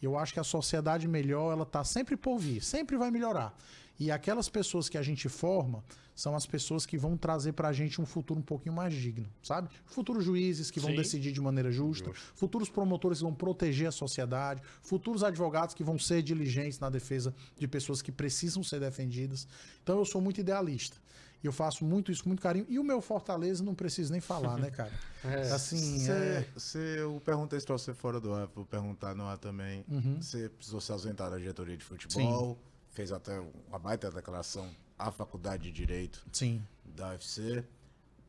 Eu acho que a sociedade melhor, ela está sempre por vir, sempre vai melhorar. E aquelas pessoas que a gente forma são as pessoas que vão trazer para a gente um futuro um pouquinho mais digno, sabe? Futuros juízes que vão Sim. decidir de maneira justa, Justo. futuros promotores que vão proteger a sociedade, futuros advogados que vão ser diligentes na defesa de pessoas que precisam ser defendidas. Então eu sou muito idealista. E eu faço muito isso com muito carinho. E o meu Fortaleza não precisa nem falar, né, cara? É. é. Assim, é... se eu perguntei se você fora do ar, vou perguntar no ar também. Uhum. Você precisou se ausentar da diretoria de futebol, Sim. fez até uma baita declaração à faculdade de Direito Sim. da UFC.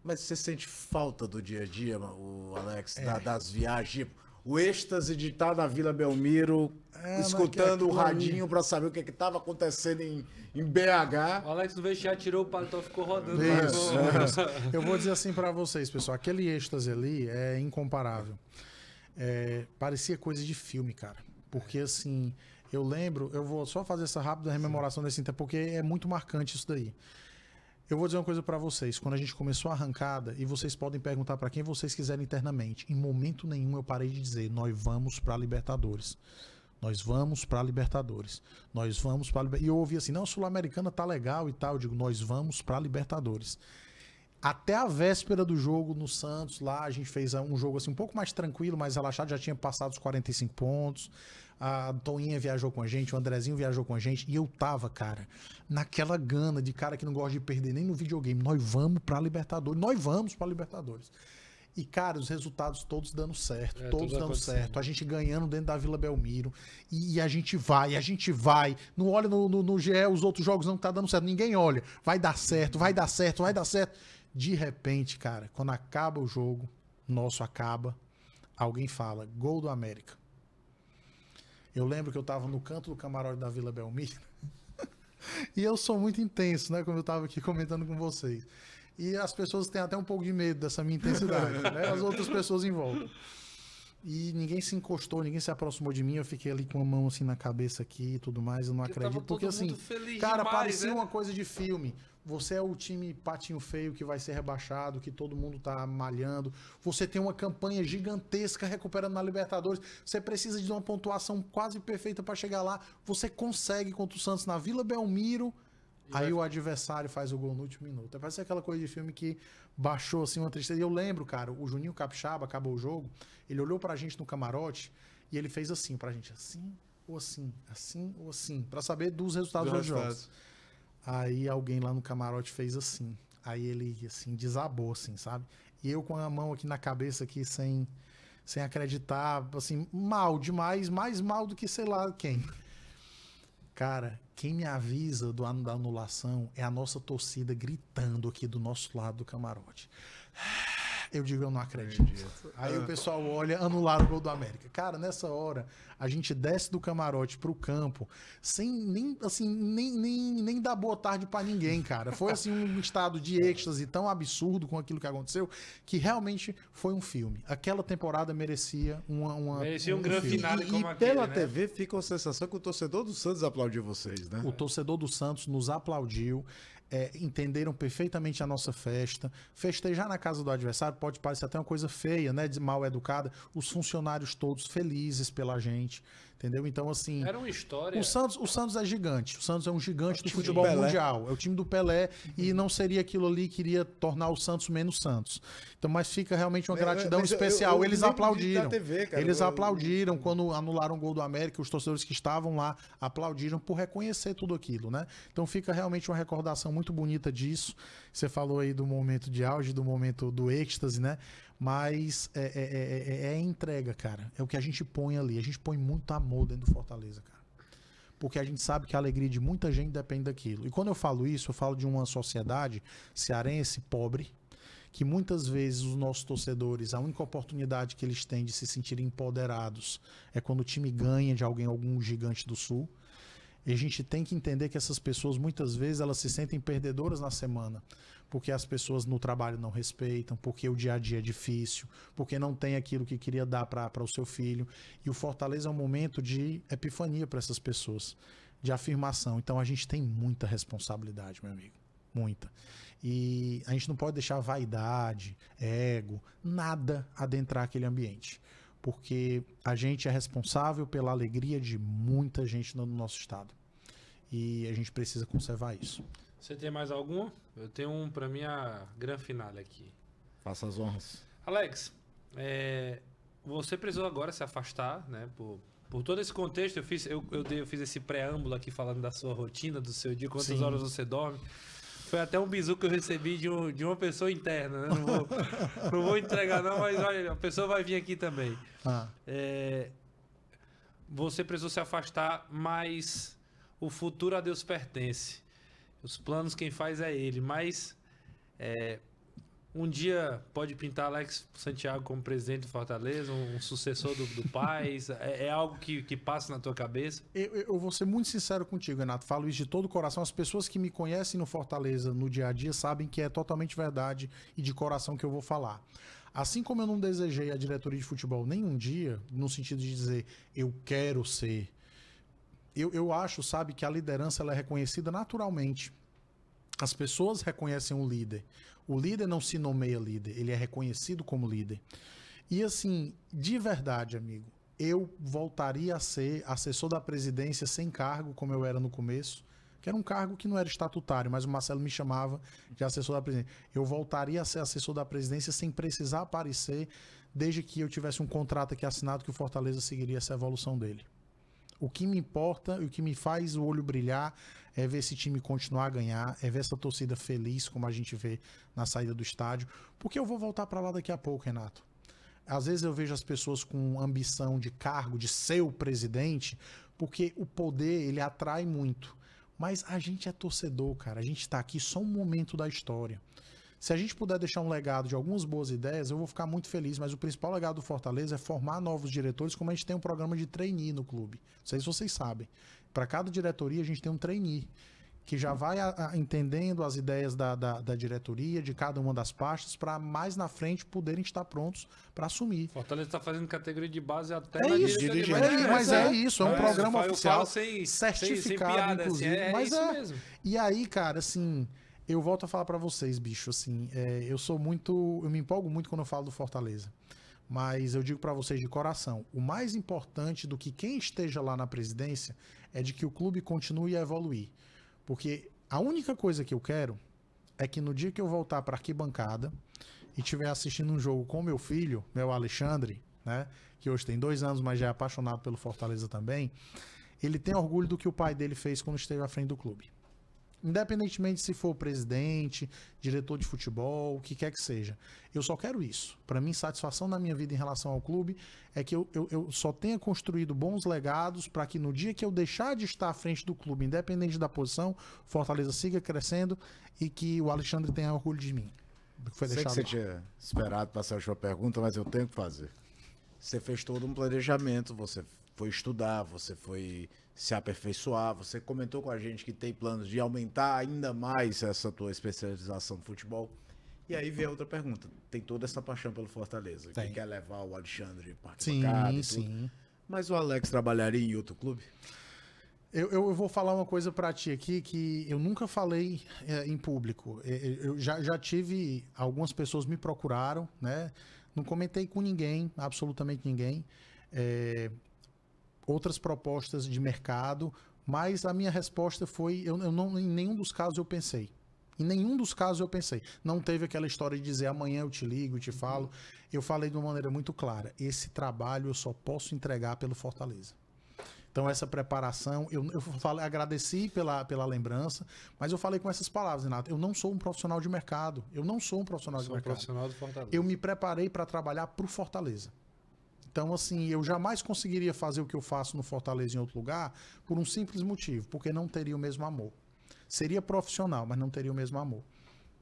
Mas você sente falta do dia a dia, o Alex, é. da, das viagens? Tipo, o êxtase de estar na Vila Belmiro, é, escutando o radinho para saber o que é estava acontecendo em, em BH. O Alex do já tirou o paletó e ficou rodando. Isso, é. Eu vou dizer assim para vocês, pessoal, aquele êxtase ali é incomparável. É, parecia coisa de filme, cara. Porque assim, eu lembro, eu vou só fazer essa rápida rememoração Sim. desse tempo, porque é muito marcante isso daí. Eu vou dizer uma coisa para vocês. Quando a gente começou a arrancada, e vocês podem perguntar para quem vocês quiserem internamente, em momento nenhum eu parei de dizer: nós vamos para Libertadores. Nós vamos para Libertadores. Nós vamos para E eu ouvi assim: não, Sul-Americana tá legal e tal. Eu digo: nós vamos para Libertadores. Até a véspera do jogo no Santos, lá a gente fez eh, um jogo assim um pouco mais tranquilo, mais relaxado, já tinha passado os 45 pontos a Toinha viajou com a gente, o Andrezinho viajou com a gente, e eu tava, cara, naquela gana de cara que não gosta de perder nem no videogame. Nós vamos pra Libertadores, nós vamos pra Libertadores. E, cara, os resultados todos dando certo, é, todos dando certo. A gente ganhando dentro da Vila Belmiro. E, e a gente vai, a gente vai. Não olha no, no, no GE os outros jogos não que tá dando certo. Ninguém olha. Vai dar certo, vai dar certo, vai dar certo. De repente, cara, quando acaba o jogo, nosso acaba, alguém fala: gol do América. Eu lembro que eu estava no canto do camarote da Vila Belmiro. e eu sou muito intenso, né? Como eu estava aqui comentando com vocês. E as pessoas têm até um pouco de medo dessa minha intensidade, né? As outras pessoas em volta. E ninguém se encostou, ninguém se aproximou de mim. Eu fiquei ali com a mão assim na cabeça aqui e tudo mais. Eu não porque acredito. Porque assim, feliz cara, demais, parecia né? uma coisa de filme você é o time patinho feio que vai ser rebaixado, que todo mundo tá malhando. Você tem uma campanha gigantesca recuperando na Libertadores. Você precisa de uma pontuação quase perfeita para chegar lá. Você consegue contra o Santos na Vila Belmiro. E aí vai... o adversário faz o gol no último minuto. É parece aquela coisa de filme que baixou assim uma tristeza. E eu lembro, cara, o Juninho Capixaba acabou o jogo, ele olhou pra gente no camarote e ele fez assim pra gente, assim ou assim, assim ou assim, para saber dos resultados dos jogos. Aí alguém lá no camarote fez assim. Aí ele assim desabou assim, sabe? E eu com a mão aqui na cabeça aqui sem sem acreditar, assim, mal demais, mais mal do que sei lá quem. Cara, quem me avisa do ano da anulação é a nossa torcida gritando aqui do nosso lado do camarote. Eu digo, eu não acredito. Aí o ah. pessoal olha, anularam o gol do América. Cara, nessa hora, a gente desce do camarote pro campo sem nem, assim, nem, nem, nem dar boa tarde para ninguém, cara. Foi assim um estado de êxtase tão absurdo com aquilo que aconteceu que realmente foi um filme. Aquela temporada merecia uma. uma merecia um, um grande finale como e aquele, pela né? TV fica a sensação que o torcedor do Santos aplaudiu vocês, né? O torcedor do Santos nos aplaudiu, é, entenderam perfeitamente a nossa festa. Festejar na casa do adversário pode parecer até uma coisa feia, né? De mal educada. Os funcionários todos felizes pela gente gente. Entendeu? Então, assim. Era uma história. O Santos, o Santos é gigante. O Santos é um gigante é do futebol mundial. É o time do Pelé. E uhum. não seria aquilo ali que iria tornar o Santos menos Santos. Então, mas fica realmente uma é, gratidão especial. Eu, eu, eu eles aplaudiram. TV, eles aplaudiram quando anularam o gol do América. Os torcedores que estavam lá aplaudiram por reconhecer tudo aquilo, né? Então fica realmente uma recordação muito bonita disso. Você falou aí do momento de auge, do momento do êxtase, né? Mas é, é, é, é, entrega, cara. É o que a gente põe ali. A gente põe muito amor dentro do Fortaleza, cara. Porque a gente sabe que a alegria de muita gente depende daquilo. E quando eu falo isso, eu falo de uma sociedade cearense pobre, que muitas vezes os nossos torcedores, a única oportunidade que eles têm de se sentirem empoderados é quando o time ganha de alguém, algum gigante do sul. E a gente tem que entender que essas pessoas muitas vezes elas se sentem perdedoras na semana, porque as pessoas no trabalho não respeitam, porque o dia a dia é difícil, porque não tem aquilo que queria dar para o seu filho. E o Fortaleza é um momento de epifania para essas pessoas, de afirmação. Então a gente tem muita responsabilidade, meu amigo. Muita. E a gente não pode deixar vaidade, ego, nada adentrar aquele ambiente. Porque a gente é responsável pela alegria de muita gente no nosso estado. E a gente precisa conservar isso. Você tem mais algum? Eu tenho um para minha grande finale aqui. Faça as honras. Alex, é, você precisou agora se afastar, né? Por, por todo esse contexto, eu fiz, eu, eu, dei, eu fiz esse preâmbulo aqui falando da sua rotina, do seu dia, quantas Sim. horas você dorme. Foi até um bizu que eu recebi de, um, de uma pessoa interna, né? Não vou, não vou entregar, não, mas olha, a pessoa vai vir aqui também. Ah. É, você precisou se afastar, mas o futuro a Deus pertence. Os planos quem faz é ele, mas é, um dia pode pintar Alex Santiago como presidente do Fortaleza, um, um sucessor do, do pai? é, é, algo que, que passa na tua cabeça? Eu, eu, vou ser muito sincero contigo, Renato. Falo isso de todo o coração. As pessoas que me conhecem no Fortaleza no dia a dia sabem que é totalmente verdade e de coração que eu vou falar. Assim como eu não desejei a diretoria de futebol nenhum dia, no sentido de dizer eu quero ser, eu, eu acho, sabe, que a liderança ela é reconhecida naturalmente. As pessoas reconhecem o líder. O líder não se nomeia líder, ele é reconhecido como líder. E assim, de verdade, amigo, eu voltaria a ser assessor da presidência sem cargo, como eu era no começo, que era um cargo que não era estatutário, mas o Marcelo me chamava de assessor da presidência. Eu voltaria a ser assessor da presidência sem precisar aparecer, desde que eu tivesse um contrato aqui assinado que o Fortaleza seguiria essa evolução dele. O que me importa e o que me faz o olho brilhar é ver esse time continuar a ganhar, é ver essa torcida feliz, como a gente vê na saída do estádio. Porque eu vou voltar para lá daqui a pouco, Renato. Às vezes eu vejo as pessoas com ambição de cargo, de ser o presidente, porque o poder ele atrai muito. Mas a gente é torcedor, cara. A gente está aqui só um momento da história. Se a gente puder deixar um legado de algumas boas ideias, eu vou ficar muito feliz, mas o principal legado do Fortaleza é formar novos diretores, como a gente tem um programa de trainee no clube. Não sei se vocês sabem. Para cada diretoria, a gente tem um trainee que já vai a, a, entendendo as ideias da, da, da, diretoria, de cada uma das pastas, para mais na frente poderem estar prontos para assumir. Fortaleza está fazendo categoria de base até é isso, dirigente. É, mas é, né? isso, é um é, programa oficial sem, certificado, sem, sem piada, assim, inclusive. Assim, é, mas isso é. mesmo. E aí, cara, assim, eu volto a falar para vocês, bicho, assim, é, eu sou muito, eu me empolgo muito quando eu falo do Fortaleza. Mas eu digo para vocês de coração, o mais importante do que quem esteja lá na presidência é de que o clube continue a evoluir. Porque a única coisa que eu quero é que no dia que eu voltar para arquibancada e estiver assistindo um jogo com meu filho, meu Alexandre, né, que hoje tem dois anos, mas já é apaixonado pelo Fortaleza também, ele tem orgulho do que o pai dele fez quando esteve à frente do clube. Independentemente se for presidente, diretor de futebol, o que quer que seja. Eu só quero isso. Para mim, satisfação na minha vida em relação ao clube é que eu, eu, eu só tenha construído bons legados para que no dia que eu deixar de estar à frente do clube, independente da posição, Fortaleza siga crescendo e que o Alexandre tenha orgulho de mim. Foi Sei que você tinha esperado passar a sua pergunta, mas eu tenho que fazer. Você fez todo um planejamento, você foi estudar, você foi se aperfeiçoar. Você comentou com a gente que tem planos de aumentar ainda mais essa tua especialização no futebol. E aí vem a outra pergunta. Tem toda essa paixão pelo Fortaleza, tem. quer levar o Alexandre para sim, e sim. Mas o Alex trabalharia em outro clube? Eu, eu, eu vou falar uma coisa para ti aqui que eu nunca falei é, em público. É, é, eu, já, já tive algumas pessoas me procuraram, né? Não comentei com ninguém, absolutamente ninguém. É, outras propostas de mercado, mas a minha resposta foi: eu, eu não, em nenhum dos casos eu pensei. Em nenhum dos casos eu pensei. Não teve aquela história de dizer amanhã eu te ligo, eu te uhum. falo. Eu falei de uma maneira muito clara: esse trabalho eu só posso entregar pelo Fortaleza. Então, essa preparação, eu, eu falei, agradeci pela, pela lembrança, mas eu falei com essas palavras, Renato. Eu não sou um profissional de mercado. Eu não sou um profissional sou de um mercado. Profissional do Fortaleza. Eu me preparei para trabalhar para o Fortaleza. Então, assim, eu jamais conseguiria fazer o que eu faço no Fortaleza em outro lugar por um simples motivo, porque não teria o mesmo amor. Seria profissional, mas não teria o mesmo amor.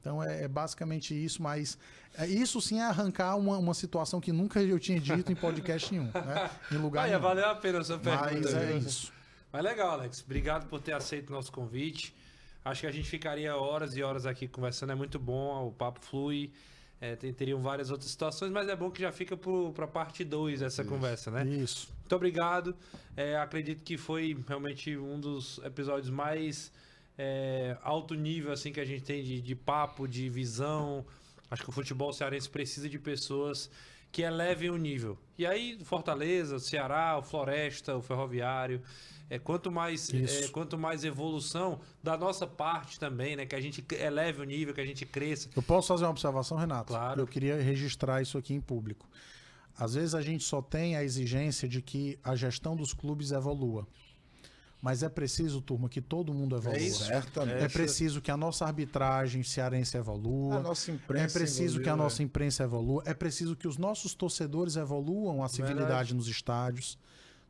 Então é, é, basicamente isso, mas é, isso sim é arrancar uma, uma situação que nunca eu tinha dito em podcast nenhum, né? Em lugar ah, nenhum. valeu a pena a pergunta. Mas é isso. Mas legal, Alex. Obrigado por ter aceito o nosso convite. Acho que a gente ficaria horas e horas aqui conversando. É muito bom, o papo flui. É, teriam várias outras situações, mas é bom que já fica para a parte 2 essa isso, conversa, né? Isso. Muito obrigado. É, acredito que foi realmente um dos episódios mais é, alto nível assim que a gente tem de, de papo, de visão. Acho que o futebol cearense precisa de pessoas que elevem o nível. E aí, Fortaleza, o Ceará, o Floresta, o Ferroviário é, quanto, mais, é, é, quanto mais evolução da nossa parte também, né? Que a gente eleve o nível, que a gente cresça. Eu posso fazer uma observação, Renato? Claro. Eu queria registrar isso aqui em público. Às vezes a gente só tem a exigência de que a gestão dos clubes evolua. Mas é preciso, turma, que todo mundo é evolua. É, é preciso que a nossa arbitragem cearense evolua. A nossa imprensa. É preciso que a nossa imprensa evolua. É preciso que os nossos torcedores evoluam a é civilidade Verdade. nos estádios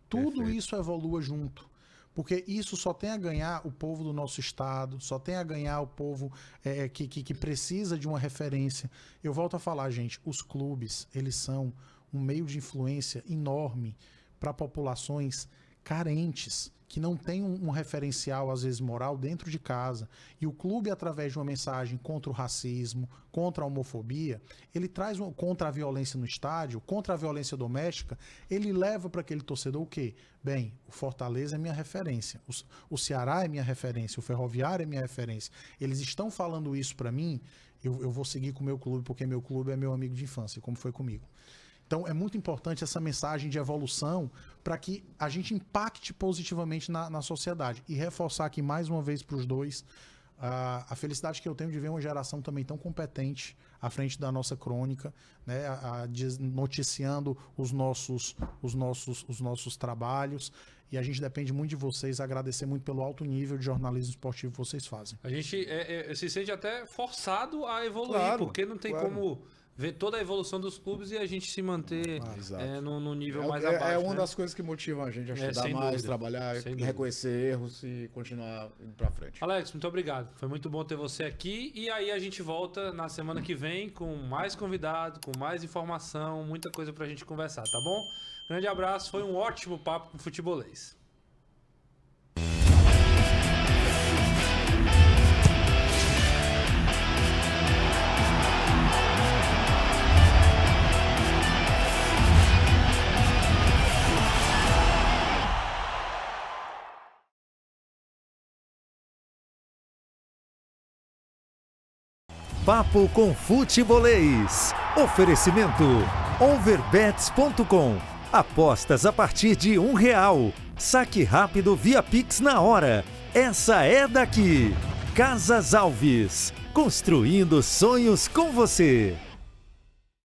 tudo Perfeito. isso evolua junto. Porque isso só tem a ganhar o povo do nosso estado, só tem a ganhar o povo é, é que, que, que precisa de uma referência. Eu volto a falar, gente, os clubes, eles são um meio de influência enorme para populações carentes que não tem um, um, referencial, às vezes, moral dentro de casa, e o clube, através de uma mensagem contra o racismo, contra a homofobia, ele traz um, contra a violência no estádio, contra a violência doméstica, ele leva para aquele torcedor o quê? Bem, o Fortaleza é minha referência, o, o Ceará é minha referência, o Ferroviário é minha referência. Eles estão falando isso para mim, eu, eu vou seguir com o meu clube, porque meu clube é meu amigo de infância, como foi comigo. Então é muito importante essa mensagem de evolução para que a gente impacte positivamente na, na sociedade. E reforçar aqui mais uma vez para os dois a, a, felicidade que eu tenho de ver uma geração também tão competente à frente da nossa crônica, né, a, a, noticiando os nossos, os, nossos, os nossos trabalhos. E a gente depende muito de vocês, agradecer muito pelo alto nível de jornalismo esportivo que vocês fazem. A gente é, é, se sente até forçado a evoluir, claro, porque não tem claro. como ver toda a evolução dos clubes e a gente se manter ah, é, no, no, nível é, mais é, abaixo. É uma né? das coisas que motivam a gente a é, estudar mais, dúvida, trabalhar, reconhecer erros e continuar indo para frente. Alex, muito obrigado. Foi muito bom ter você aqui. E aí a gente volta na semana que vem com mais convidado, com mais informação, muita coisa para a gente conversar, tá bom? Grande abraço, foi um ótimo papo com futebolês. Papo com Futebolês. Oferecimento overbets.com. Apostas a partir de um real. Saque rápido via Pix na hora. Essa é daqui. Casas Alves. Construindo sonhos com você.